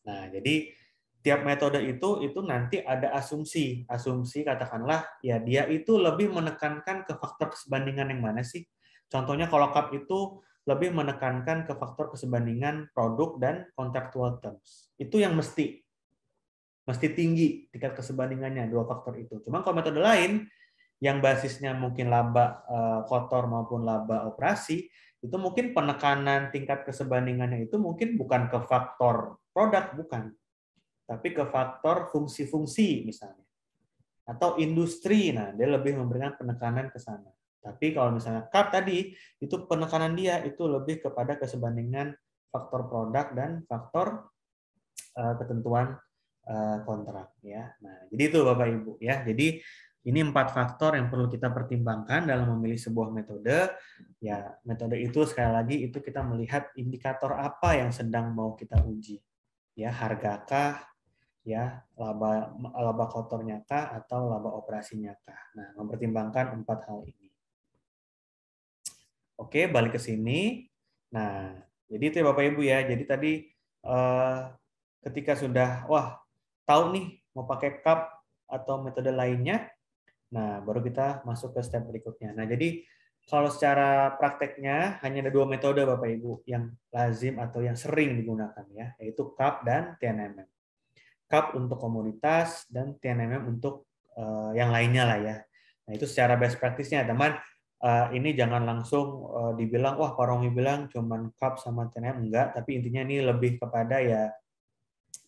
nah jadi tiap metode itu itu nanti ada asumsi asumsi katakanlah ya dia itu lebih menekankan ke faktor kesebandingan yang mana sih contohnya kalau cup itu lebih menekankan ke faktor kesebandingan produk dan contractual terms. Itu yang mesti mesti tinggi tingkat kesebandingannya dua faktor itu. Cuma kalau metode lain yang basisnya mungkin laba eh, kotor maupun laba operasi itu mungkin penekanan tingkat kesebandingannya itu mungkin bukan ke faktor produk bukan, tapi ke faktor fungsi-fungsi misalnya atau industri. Nah, dia lebih memberikan penekanan ke sana. Tapi kalau misalnya cup tadi, itu penekanan dia itu lebih kepada kesebandingan faktor produk dan faktor eh, ketentuan eh, kontrak ya. Nah, jadi itu Bapak Ibu ya. Jadi ini empat faktor yang perlu kita pertimbangkan dalam memilih sebuah metode. Ya, metode itu sekali lagi itu kita melihat indikator apa yang sedang mau kita uji. Ya, hargakah, ya, laba laba kotornya kah atau laba operasinya kah. Nah, mempertimbangkan empat hal ini. Oke, balik ke sini. Nah, jadi itu ya Bapak Ibu ya. Jadi tadi eh, ketika sudah wah, tahu nih mau pakai cup atau metode lainnya, nah baru kita masuk ke step berikutnya. Nah, jadi kalau secara prakteknya hanya ada dua metode Bapak Ibu yang lazim atau yang sering digunakan ya, yaitu cup dan TNMM. Cup untuk komunitas dan TNMM untuk eh, yang lainnya lah ya. Nah, itu secara best practice-nya, teman uh, ini jangan langsung uh, dibilang wah Paromi bilang cuman cup sama tenem enggak tapi intinya ini lebih kepada ya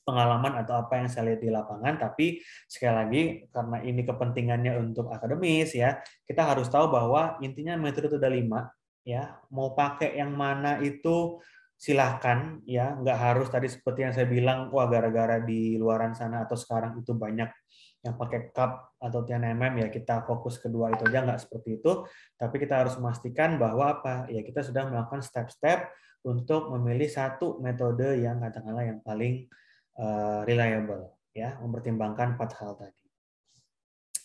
pengalaman atau apa yang saya lihat di lapangan tapi sekali lagi karena ini kepentingannya untuk akademis ya kita harus tahu bahwa intinya metode ada lima ya mau pakai yang mana itu silahkan ya nggak harus tadi seperti yang saya bilang wah gara-gara di luaran sana atau sekarang itu banyak yang pakai cup atau TNMM ya kita fokus kedua itu aja nggak seperti itu tapi kita harus memastikan bahwa apa ya kita sudah melakukan step-step untuk memilih satu metode yang katakanlah yang paling uh, reliable ya mempertimbangkan empat hal tadi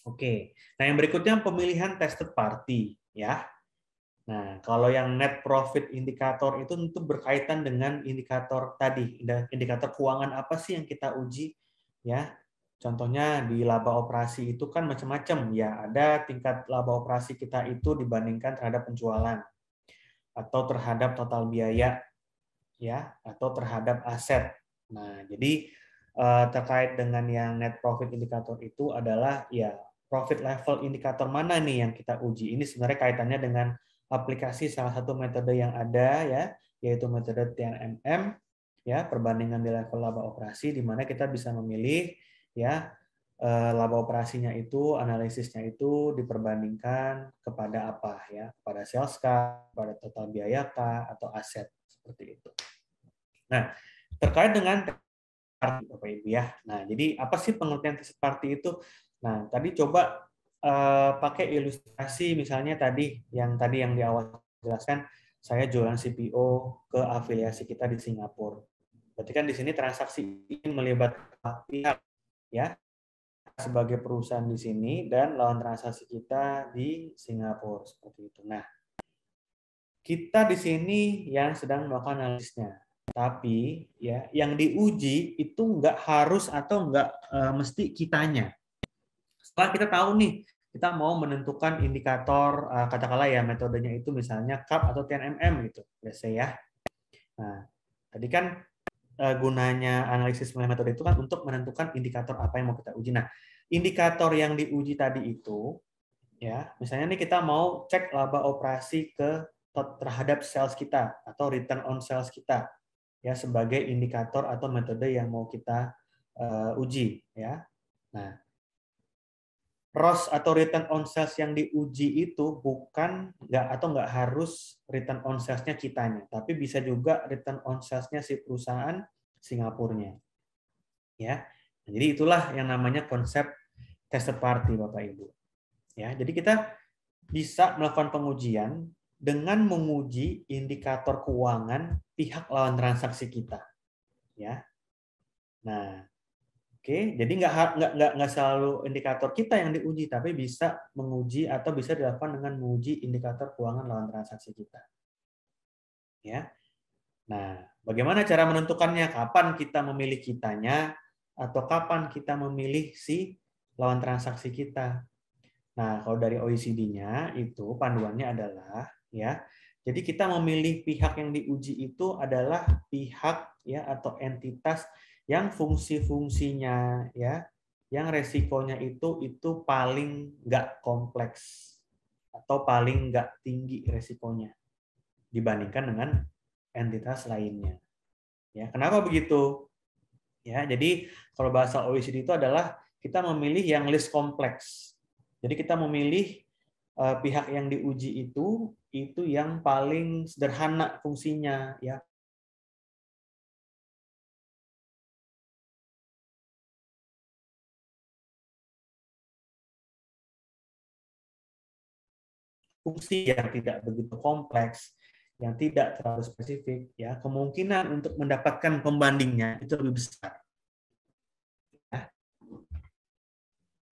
oke nah yang berikutnya pemilihan tested party ya Nah, kalau yang net profit indikator itu tentu berkaitan dengan indikator tadi, indikator keuangan apa sih yang kita uji ya Contohnya di laba operasi itu kan macam-macam ya. Ada tingkat laba operasi kita itu dibandingkan terhadap penjualan atau terhadap total biaya ya atau terhadap aset. Nah, jadi eh, terkait dengan yang net profit indikator itu adalah ya profit level indikator mana nih yang kita uji. Ini sebenarnya kaitannya dengan aplikasi salah satu metode yang ada ya, yaitu metode TNMM ya, perbandingan di level laba operasi di mana kita bisa memilih ya eh, laba operasinya itu analisisnya itu diperbandingkan kepada apa ya pada sales kah pada total biaya kah atau aset seperti itu nah terkait dengan party bapak ibu ya nah jadi apa sih pengertian seperti itu nah tadi coba uh, pakai ilustrasi misalnya tadi yang tadi yang di awal jelaskan saya jualan CPO ke afiliasi kita di Singapura berarti kan di sini transaksi ini melibatkan pihak ya sebagai perusahaan di sini dan lawan transaksi kita di Singapura seperti itu. Nah, kita di sini yang sedang melakukan analisnya, Tapi ya yang diuji itu nggak harus atau nggak e, mesti kitanya. Setelah kita tahu nih kita mau menentukan indikator e, katakanlah ya metodenya itu misalnya cup atau TNMM gitu biasa ya. Nah, tadi kan Eh, gunanya analisis metode itu kan untuk menentukan indikator apa yang mau kita uji. Nah, indikator yang diuji tadi itu ya, misalnya nih kita mau cek laba operasi ke terhadap sales kita atau return on sales kita ya sebagai indikator atau metode yang mau kita uh, uji ya. Nah, ROS atau return on sales yang diuji itu bukan nggak atau nggak harus return on sales-nya kitanya, tapi bisa juga return on sales-nya si perusahaan Singapurnya. Ya. jadi itulah yang namanya konsep tested party Bapak Ibu. Ya, jadi kita bisa melakukan pengujian dengan menguji indikator keuangan pihak lawan transaksi kita. Ya. Nah, Oke, jadi nggak nggak nggak nggak selalu indikator kita yang diuji, tapi bisa menguji atau bisa dilakukan dengan menguji indikator keuangan lawan transaksi kita. Ya. Nah, bagaimana cara menentukannya? Kapan kita memilih kitanya atau kapan kita memilih si lawan transaksi kita? Nah, kalau dari OECD-nya itu panduannya adalah ya. Jadi kita memilih pihak yang diuji itu adalah pihak ya atau entitas yang fungsi-fungsinya ya yang resikonya itu itu paling nggak kompleks atau paling nggak tinggi resikonya dibandingkan dengan entitas lainnya. Ya, kenapa begitu? Ya, jadi kalau bahasa OECD itu adalah kita memilih yang list kompleks. Jadi kita memilih eh, pihak yang diuji itu itu yang paling sederhana fungsinya, ya fungsi yang tidak begitu kompleks, yang tidak terlalu spesifik, ya kemungkinan untuk mendapatkan pembandingnya itu lebih besar. Ya.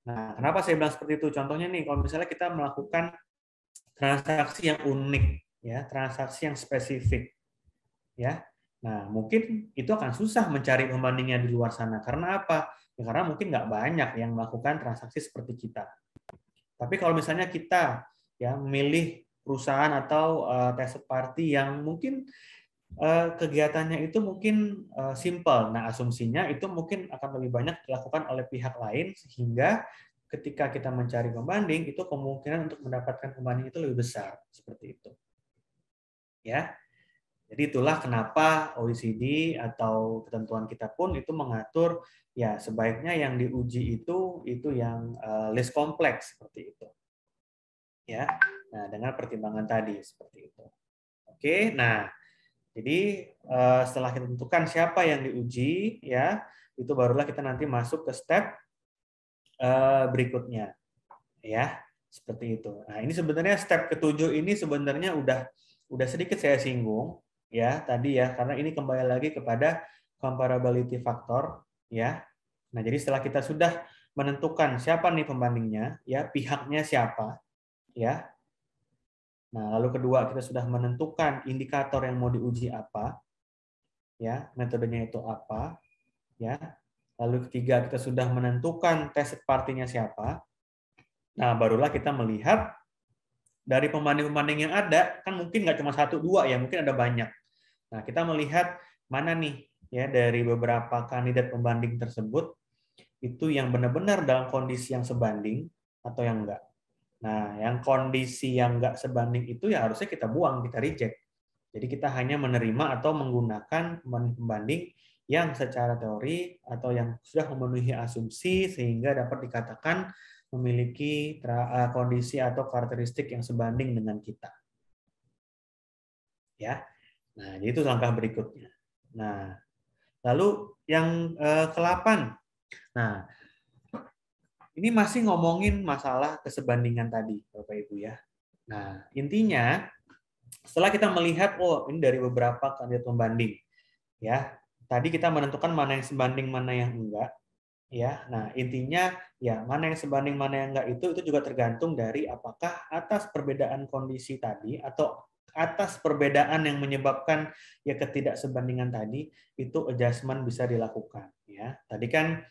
Nah, kenapa saya bilang seperti itu? Contohnya nih, kalau misalnya kita melakukan transaksi yang unik, ya, transaksi yang spesifik, ya. Nah, mungkin itu akan susah mencari pembandingnya di luar sana. Karena apa? Ya, karena mungkin nggak banyak yang melakukan transaksi seperti kita. Tapi kalau misalnya kita ya memilih perusahaan atau uh, eh, third party yang mungkin uh, kegiatannya itu mungkin uh, simple. Nah, asumsinya itu mungkin akan lebih banyak dilakukan oleh pihak lain sehingga ketika kita mencari pembanding itu kemungkinan untuk mendapatkan pembanding itu lebih besar seperti itu. Ya. Jadi itulah kenapa OECD atau ketentuan kita pun itu mengatur ya sebaiknya yang diuji itu itu yang uh, less kompleks seperti itu ya. Nah, dengan pertimbangan tadi seperti itu. Oke, nah jadi eh, setelah kita tentukan siapa yang diuji, ya itu barulah kita nanti masuk ke step eh, berikutnya, ya seperti itu. Nah ini sebenarnya step ketujuh ini sebenarnya udah udah sedikit saya singgung, ya tadi ya karena ini kembali lagi kepada comparability factor, ya. Nah jadi setelah kita sudah menentukan siapa nih pembandingnya, ya pihaknya siapa, ya. Nah, lalu kedua kita sudah menentukan indikator yang mau diuji apa, ya, metodenya itu apa, ya. Lalu ketiga kita sudah menentukan tes partinya siapa. Nah, barulah kita melihat dari pembanding-pembanding yang ada kan mungkin nggak cuma satu dua ya, mungkin ada banyak. Nah, kita melihat mana nih ya dari beberapa kandidat pembanding tersebut itu yang benar-benar dalam kondisi yang sebanding atau yang enggak. Nah, yang kondisi yang nggak sebanding itu ya harusnya kita buang, kita reject. Jadi kita hanya menerima atau menggunakan pembanding yang secara teori atau yang sudah memenuhi asumsi sehingga dapat dikatakan memiliki eh, kondisi atau karakteristik yang sebanding dengan kita. Ya. Nah, jadi itu langkah berikutnya. Nah, lalu yang eh, kelapan ke-8. Nah, ini masih ngomongin masalah kesebandingan tadi, Bapak Ibu ya. Nah, intinya setelah kita melihat oh ini dari beberapa kandidat pembanding ya. Tadi kita menentukan mana yang sebanding mana yang enggak ya. Nah, intinya ya mana yang sebanding mana yang enggak itu itu juga tergantung dari apakah atas perbedaan kondisi tadi atau atas perbedaan yang menyebabkan ya ketidaksebandingan tadi itu adjustment bisa dilakukan ya. Tadi kan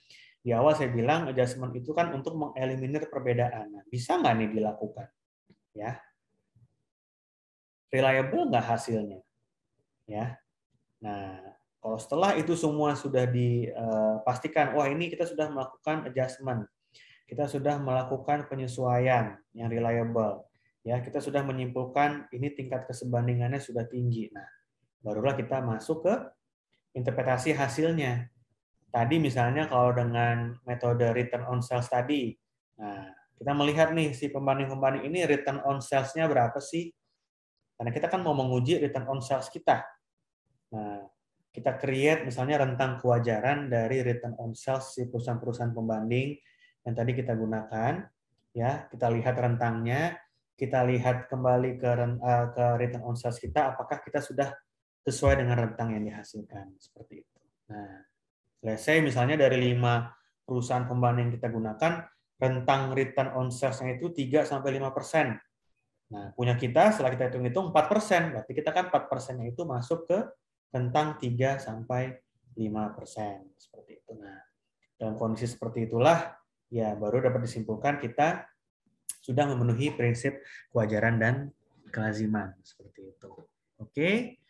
di awal saya bilang adjustment itu kan untuk mengeliminir perbedaan. Nah, bisa nggak nih dilakukan? Ya, reliable nggak hasilnya? Ya, nah kalau setelah itu semua sudah dipastikan, eh, wah ini kita sudah melakukan adjustment, kita sudah melakukan penyesuaian yang reliable, ya kita sudah menyimpulkan ini tingkat kesebandingannya sudah tinggi. Nah, barulah kita masuk ke interpretasi hasilnya tadi misalnya kalau dengan metode return on sales tadi, nah kita melihat nih si pembanding-pembanding ini return on salesnya berapa sih? Karena kita kan mau menguji return on sales kita. Nah, kita create misalnya rentang kewajaran dari return on sales si perusahaan-perusahaan pembanding yang tadi kita gunakan. Ya, kita lihat rentangnya, kita lihat kembali ke, eh, ke return on sales kita, apakah kita sudah sesuai dengan rentang yang dihasilkan seperti itu. Nah, Let's say misalnya dari lima perusahaan pembanding yang kita gunakan, rentang return on sales itu 3 sampai 5 persen. Nah, punya kita setelah kita hitung-hitung 4 persen, berarti kita kan 4 persennya itu masuk ke rentang 3 sampai 5 persen seperti itu. Nah, dalam kondisi seperti itulah ya baru dapat disimpulkan kita sudah memenuhi prinsip kewajaran dan kelaziman seperti itu. Oke,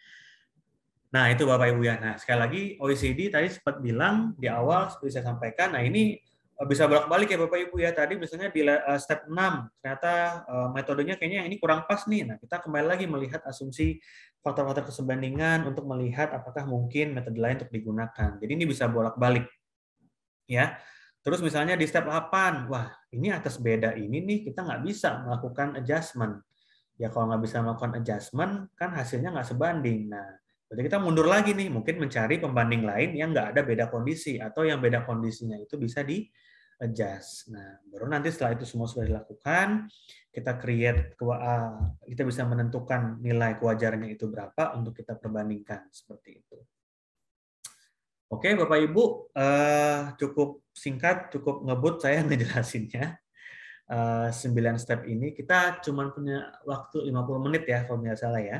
Nah, itu Bapak Ibu ya. Nah, sekali lagi OECD tadi sempat bilang di awal seperti saya sampaikan, nah ini eh, bisa bolak-balik ya Bapak Ibu ya. Tadi misalnya di eh, step 6 ternyata eh, metodenya kayaknya ini kurang pas nih. Nah, kita kembali lagi melihat asumsi faktor-faktor kesebandingan untuk melihat apakah mungkin metode lain untuk digunakan. Jadi ini bisa bolak-balik. Ya. Terus misalnya di step 8, wah ini atas beda ini nih kita nggak bisa melakukan adjustment. Ya kalau nggak bisa melakukan adjustment kan hasilnya nggak sebanding. Nah Berarti kita mundur lagi nih, mungkin mencari pembanding lain yang nggak ada beda kondisi atau yang beda kondisinya itu bisa di adjust. Nah, baru nanti setelah itu semua sudah dilakukan, kita create ah, kita bisa menentukan nilai kewajarannya itu berapa untuk kita perbandingkan seperti itu. Oke, Bapak Ibu, eh, cukup singkat, cukup ngebut saya ngejelasinnya. 9 eh, step ini kita cuma punya waktu 50 menit ya kalau tidak salah ya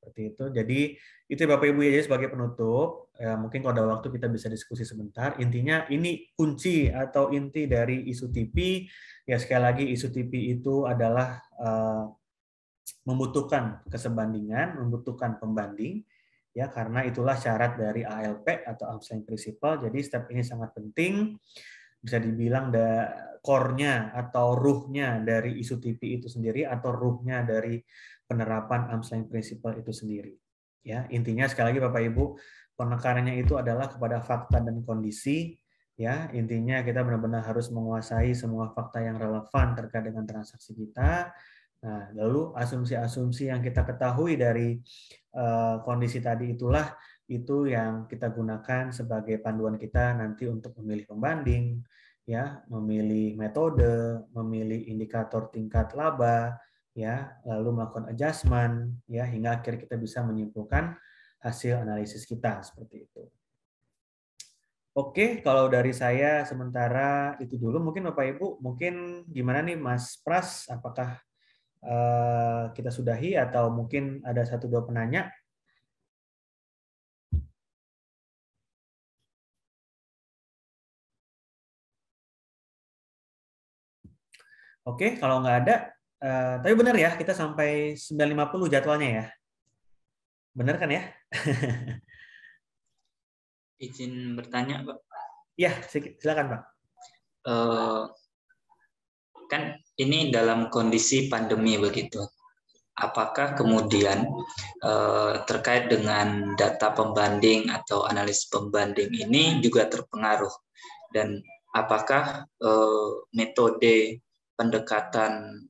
seperti itu. Jadi itu ya, Bapak Ibu ya sebagai penutup. Ya, mungkin kalau ada waktu kita bisa diskusi sebentar. Intinya ini kunci atau inti dari isu TV. Ya sekali lagi isu TV itu adalah uh, membutuhkan kesebandingan, membutuhkan pembanding. Ya karena itulah syarat dari ALP atau Amsling Principle. Jadi step ini sangat penting. Bisa dibilang core-nya atau ruhnya dari isu TV itu sendiri atau ruhnya dari penerapan arm's principle itu sendiri. Ya, intinya sekali lagi Bapak Ibu, penekanannya itu adalah kepada fakta dan kondisi. Ya, intinya kita benar-benar harus menguasai semua fakta yang relevan terkait dengan transaksi kita. Nah, lalu asumsi-asumsi yang kita ketahui dari uh, kondisi tadi itulah itu yang kita gunakan sebagai panduan kita nanti untuk memilih pembanding, ya, memilih metode, memilih indikator tingkat laba, ya, lalu melakukan adjustment, ya, hingga akhir kita bisa menyimpulkan hasil analisis kita seperti itu. Oke, kalau dari saya sementara itu dulu mungkin Bapak Ibu, mungkin gimana nih Mas Pras, apakah uh, kita sudahi atau mungkin ada satu dua penanya? Oke, kalau nggak ada, Eh, tapi benar ya, kita sampai 9.50 jadwalnya ya. Benar kan ya? Izin bertanya, Pak. Ya, silakan, Pak. Uh, kan ini dalam kondisi pandemi begitu. Apakah kemudian uh, terkait dengan data pembanding atau analis pembanding ini juga terpengaruh dan apakah uh, metode pendekatan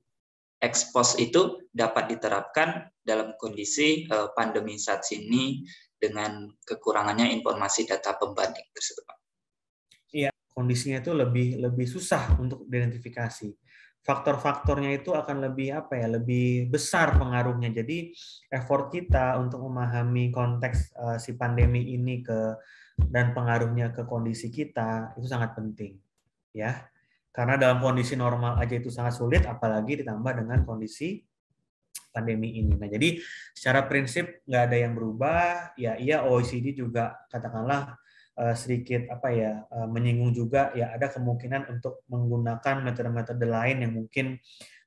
ekspos itu dapat diterapkan dalam kondisi eh, pandemi saat ini dengan kekurangannya informasi data pembanding tersebut. Iya, kondisinya itu lebih lebih susah untuk diidentifikasi. Faktor-faktornya itu akan lebih apa ya? Lebih besar pengaruhnya. Jadi effort kita untuk memahami konteks uh, si pandemi ini ke dan pengaruhnya ke kondisi kita itu sangat penting, ya. Karena dalam kondisi normal aja itu sangat sulit, apalagi ditambah dengan kondisi pandemi ini. Nah, jadi secara prinsip nggak ada yang berubah. Ya, iya OECD juga katakanlah eh, sedikit apa ya eh, menyinggung juga ya ada kemungkinan untuk menggunakan metode-metode lain yang mungkin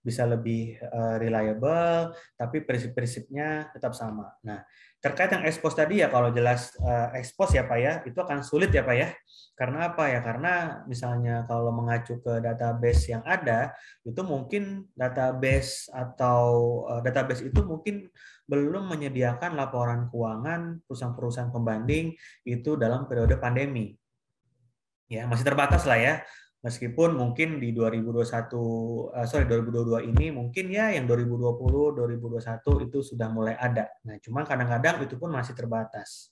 bisa lebih eh, reliable, tapi prinsip-prinsipnya tetap sama. Nah, terkait yang expose tadi ya kalau jelas uh, expose ya Pak ya, itu akan sulit ya Pak ya. Karena apa ya? Karena misalnya kalau mengacu ke database yang ada, itu mungkin database atau eh, database itu mungkin belum menyediakan laporan keuangan perusahaan-perusahaan pembanding itu dalam periode pandemi ya masih terbatas lah ya Meskipun mungkin di 2021 uh, eh, sorry 2022 ini mungkin ya yang 2020 2021 itu sudah mulai ada. Nah, cuma kadang-kadang itu pun masih terbatas.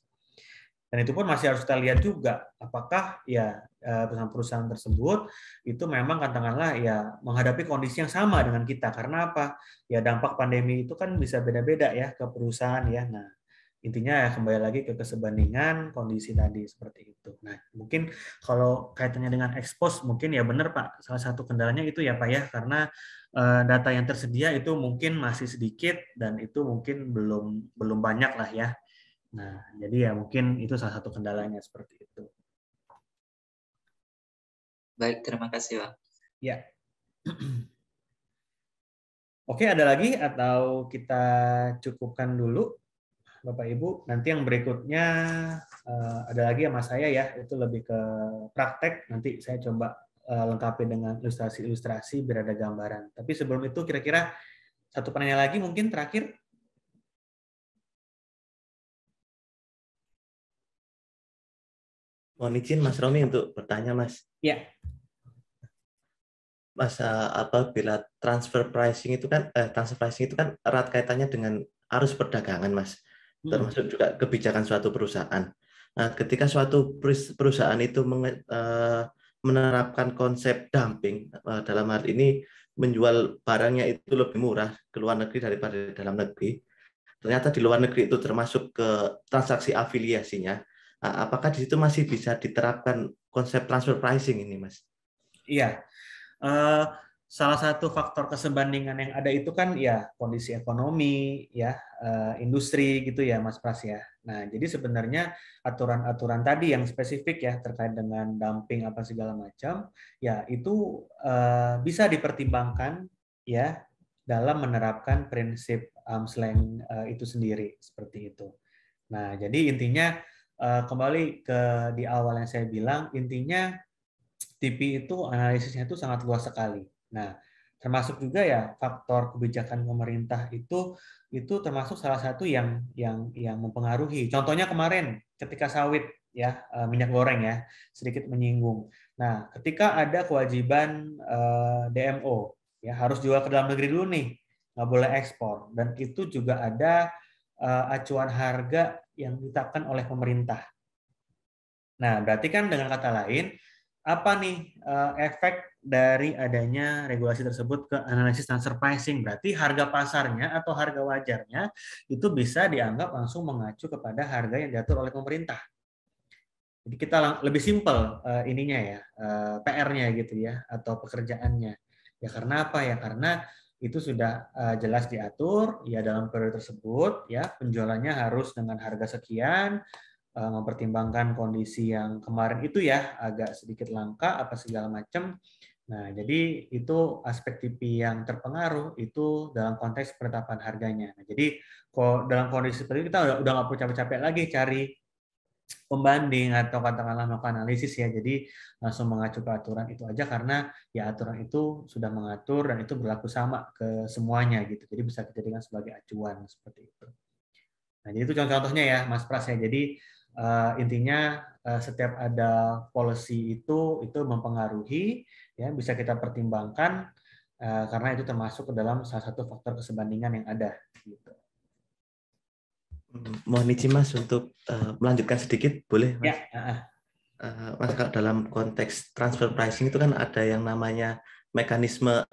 Dan itu pun masih harus kita lihat juga apakah ya eh, perusahaan-perusahaan tersebut itu memang katakanlah ya menghadapi kondisi yang sama dengan kita karena apa? Ya dampak pandemi itu kan bisa beda-beda ya ke perusahaan ya. Nah, intinya ya kembali lagi ke kesebandingan kondisi tadi seperti itu. Nah, mungkin kalau kaitannya dengan expose mungkin ya benar Pak, salah satu kendalanya itu ya Pak ya karena uh, data yang tersedia itu mungkin masih sedikit dan itu mungkin belum belum banyak lah ya. Nah, jadi ya mungkin itu salah satu kendalanya seperti itu. Baik, terima kasih Pak. Ya. Oke, ada lagi atau kita cukupkan dulu? Bapak Ibu. Nanti yang berikutnya uh, ada lagi sama saya ya, itu lebih ke praktek. Nanti saya coba uh, lengkapi dengan ilustrasi-ilustrasi biar ada gambaran. Tapi sebelum itu kira-kira satu pertanyaan lagi mungkin terakhir. Mohon izin Mas Romi untuk bertanya Mas. Ya. Mas eh, apa bila transfer pricing itu kan eh, transfer pricing itu kan erat kaitannya dengan arus perdagangan Mas termasuk hmm. juga kebijakan suatu perusahaan. Nah, ketika suatu perusahaan itu eh, menerapkan konsep dumping eh, dalam hal ini menjual barangnya itu lebih murah ke luar negeri daripada dalam negeri. Ternyata di luar negeri itu termasuk ke transaksi afiliasinya. Ah, apakah di situ masih bisa diterapkan konsep transfer pricing ini, Mas? Iya. Uh, salah satu faktor kesebandingan yang ada itu kan ya kondisi ekonomi ya eh, industri gitu ya Mas Pras ya. Nah, jadi sebenarnya aturan-aturan tadi yang spesifik ya terkait dengan dumping apa segala macam ya itu eh, bisa dipertimbangkan ya dalam menerapkan prinsip arm's length eh, itu sendiri seperti itu. Nah, jadi intinya kembali ke di awal yang saya bilang intinya TP itu analisisnya itu sangat luas sekali Nah, termasuk juga ya faktor kebijakan pemerintah itu itu termasuk salah satu yang yang yang mempengaruhi. Contohnya kemarin ketika sawit ya eh, minyak goreng ya sedikit menyinggung. Nah, ketika ada kewajiban eh, DMO ya harus jual ke dalam negeri dulu nih, nggak boleh ekspor dan itu juga ada eh, acuan harga yang ditetapkan oleh pemerintah. Nah, berarti kan dengan kata lain apa nih efek dari adanya regulasi tersebut ke analisis transfer pricing. Berarti harga pasarnya atau harga wajarnya itu bisa dianggap langsung mengacu kepada harga yang diatur oleh pemerintah. Jadi kita lebih simpel uh, ininya ya, uh, eh, PR-nya gitu ya atau pekerjaannya. Ya karena apa ya? Karena itu sudah uh, jelas diatur ya dalam periode tersebut ya penjualannya harus dengan harga sekian mempertimbangkan kondisi yang kemarin itu ya agak sedikit langka apa segala macam Nah, jadi itu aspek TV yang terpengaruh itu dalam konteks penetapan harganya. Nah, jadi kalau dalam kondisi seperti itu kita udah udah nggak perlu capek-capek lagi cari pembanding atau katakanlah melakukan analisis ya. Jadi langsung mengacu ke aturan itu aja karena ya aturan itu sudah mengatur dan itu berlaku sama ke semuanya gitu. Jadi bisa kita dijadikan sebagai acuan seperti itu. Nah, jadi itu contoh-contohnya ya Mas Pras ya. Jadi uh, intinya uh, setiap ada policy itu itu mempengaruhi ya bisa kita pertimbangkan uh, karena itu termasuk ke dalam salah satu faktor kesebandingan yang ada gitu. Hmm, mohon izin Mas untuk uh, melanjutkan sedikit boleh Mas? Ya, uh, Mas kalau dalam konteks transfer pricing itu kan ada yang namanya mekanisme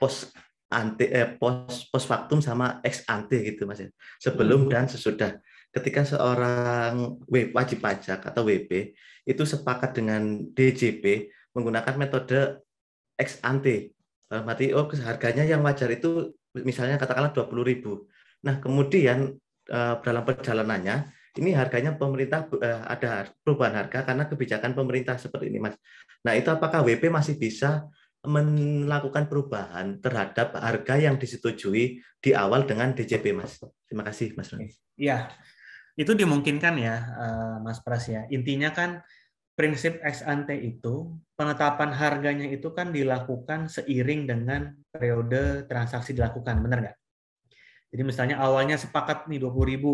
post anti eh, post post factum sama ex ante gitu Mas. ya Sebelum hmm. dan sesudah ketika seorang wajib pajak atau WP itu sepakat dengan DJP menggunakan metode ex ante. Berarti oh harganya yang wajar itu misalnya katakanlah 20.000. Nah, kemudian eh, dalam perjalanannya ini harganya pemerintah eh, ada perubahan harga karena kebijakan pemerintah seperti ini, Mas. Nah, itu apakah WP masih bisa melakukan perubahan terhadap harga yang disetujui di awal dengan DJP, Mas? Terima kasih, Mas. Iya. Itu dimungkinkan ya, eh, Mas Pras ya. Intinya kan prinsip ex ante itu penetapan harganya itu kan dilakukan seiring dengan periode transaksi dilakukan, benar nggak? Jadi misalnya awalnya sepakat nih 20 ribu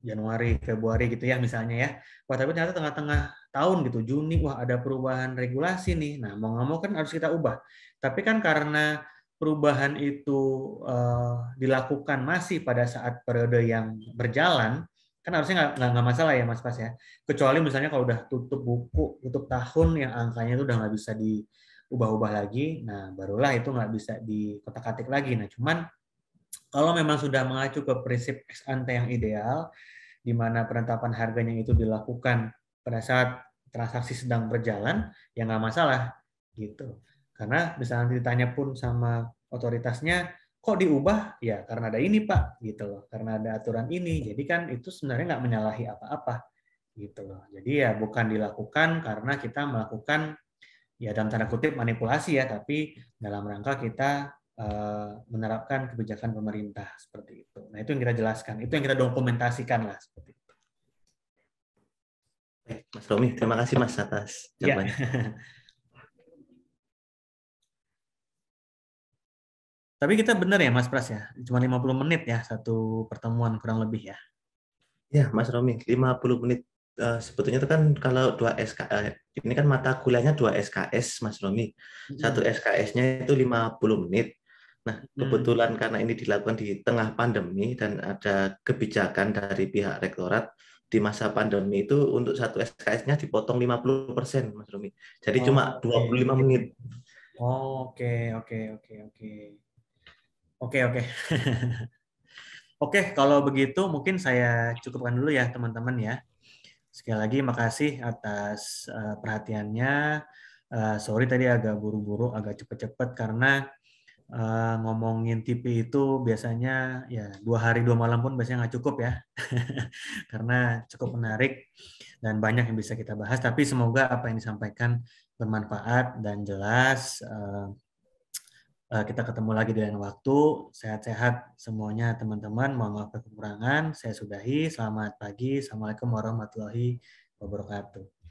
Januari, Februari gitu ya misalnya ya. Wah tapi ternyata tengah-tengah tahun gitu Juni, wah ada perubahan regulasi nih. Nah mau nggak mau kan harus kita ubah. Tapi kan karena perubahan itu uh, dilakukan masih pada saat periode yang berjalan, kan harusnya nggak masalah ya mas pas ya kecuali misalnya kalau udah tutup buku tutup tahun yang angkanya itu udah nggak bisa diubah-ubah lagi nah barulah itu nggak bisa dikotak atik lagi nah cuman kalau memang sudah mengacu ke prinsip ex ante yang ideal di mana penetapan harganya itu dilakukan pada saat transaksi sedang berjalan ya nggak masalah gitu karena misalnya ditanya pun sama otoritasnya kok diubah ya karena ada ini pak gitu loh karena ada aturan ini jadi kan itu sebenarnya nggak menyalahi apa-apa gitu loh jadi ya bukan dilakukan karena kita melakukan ya dalam tanda kutip manipulasi ya tapi dalam rangka kita eh, menerapkan kebijakan pemerintah seperti itu nah itu yang kita jelaskan itu yang kita dokumentasikan lah seperti itu Mas Romi terima kasih Mas atas iya. jawabannya ya. Tapi kita benar ya Mas Pras ya, cuma 50 menit ya satu pertemuan kurang lebih ya. Ya Mas Romi, 50 menit uh, sebetulnya itu kan kalau dua SKS eh, ini kan mata kuliahnya dua SKS Mas Romi. Satu hmm. SKS-nya itu 50 menit. Nah, kebetulan hmm. karena ini dilakukan di tengah pandemi dan ada kebijakan dari pihak rektorat di masa pandemi itu untuk satu SKS-nya dipotong 50% Mas Romi. Jadi oh, cuma okay. menit. oke, oke, okay, oke, okay, oke. Okay. Oke, oke. oke, kalau begitu mungkin saya cukupkan dulu ya teman-teman ya. Sekali lagi makasih atas uh, perhatiannya. Uh, sorry tadi agak buru-buru, agak cepet-cepet karena uh, ngomongin TV itu biasanya ya dua hari dua malam pun biasanya nggak cukup ya karena cukup menarik dan banyak yang bisa kita bahas tapi semoga apa yang disampaikan bermanfaat dan jelas uh, Eh, kita ketemu lagi dengan waktu. Sehat-sehat semuanya teman-teman. Mohon maaf kekurangan. Saya sudahi. Selamat pagi. Assalamualaikum warahmatullahi wabarakatuh.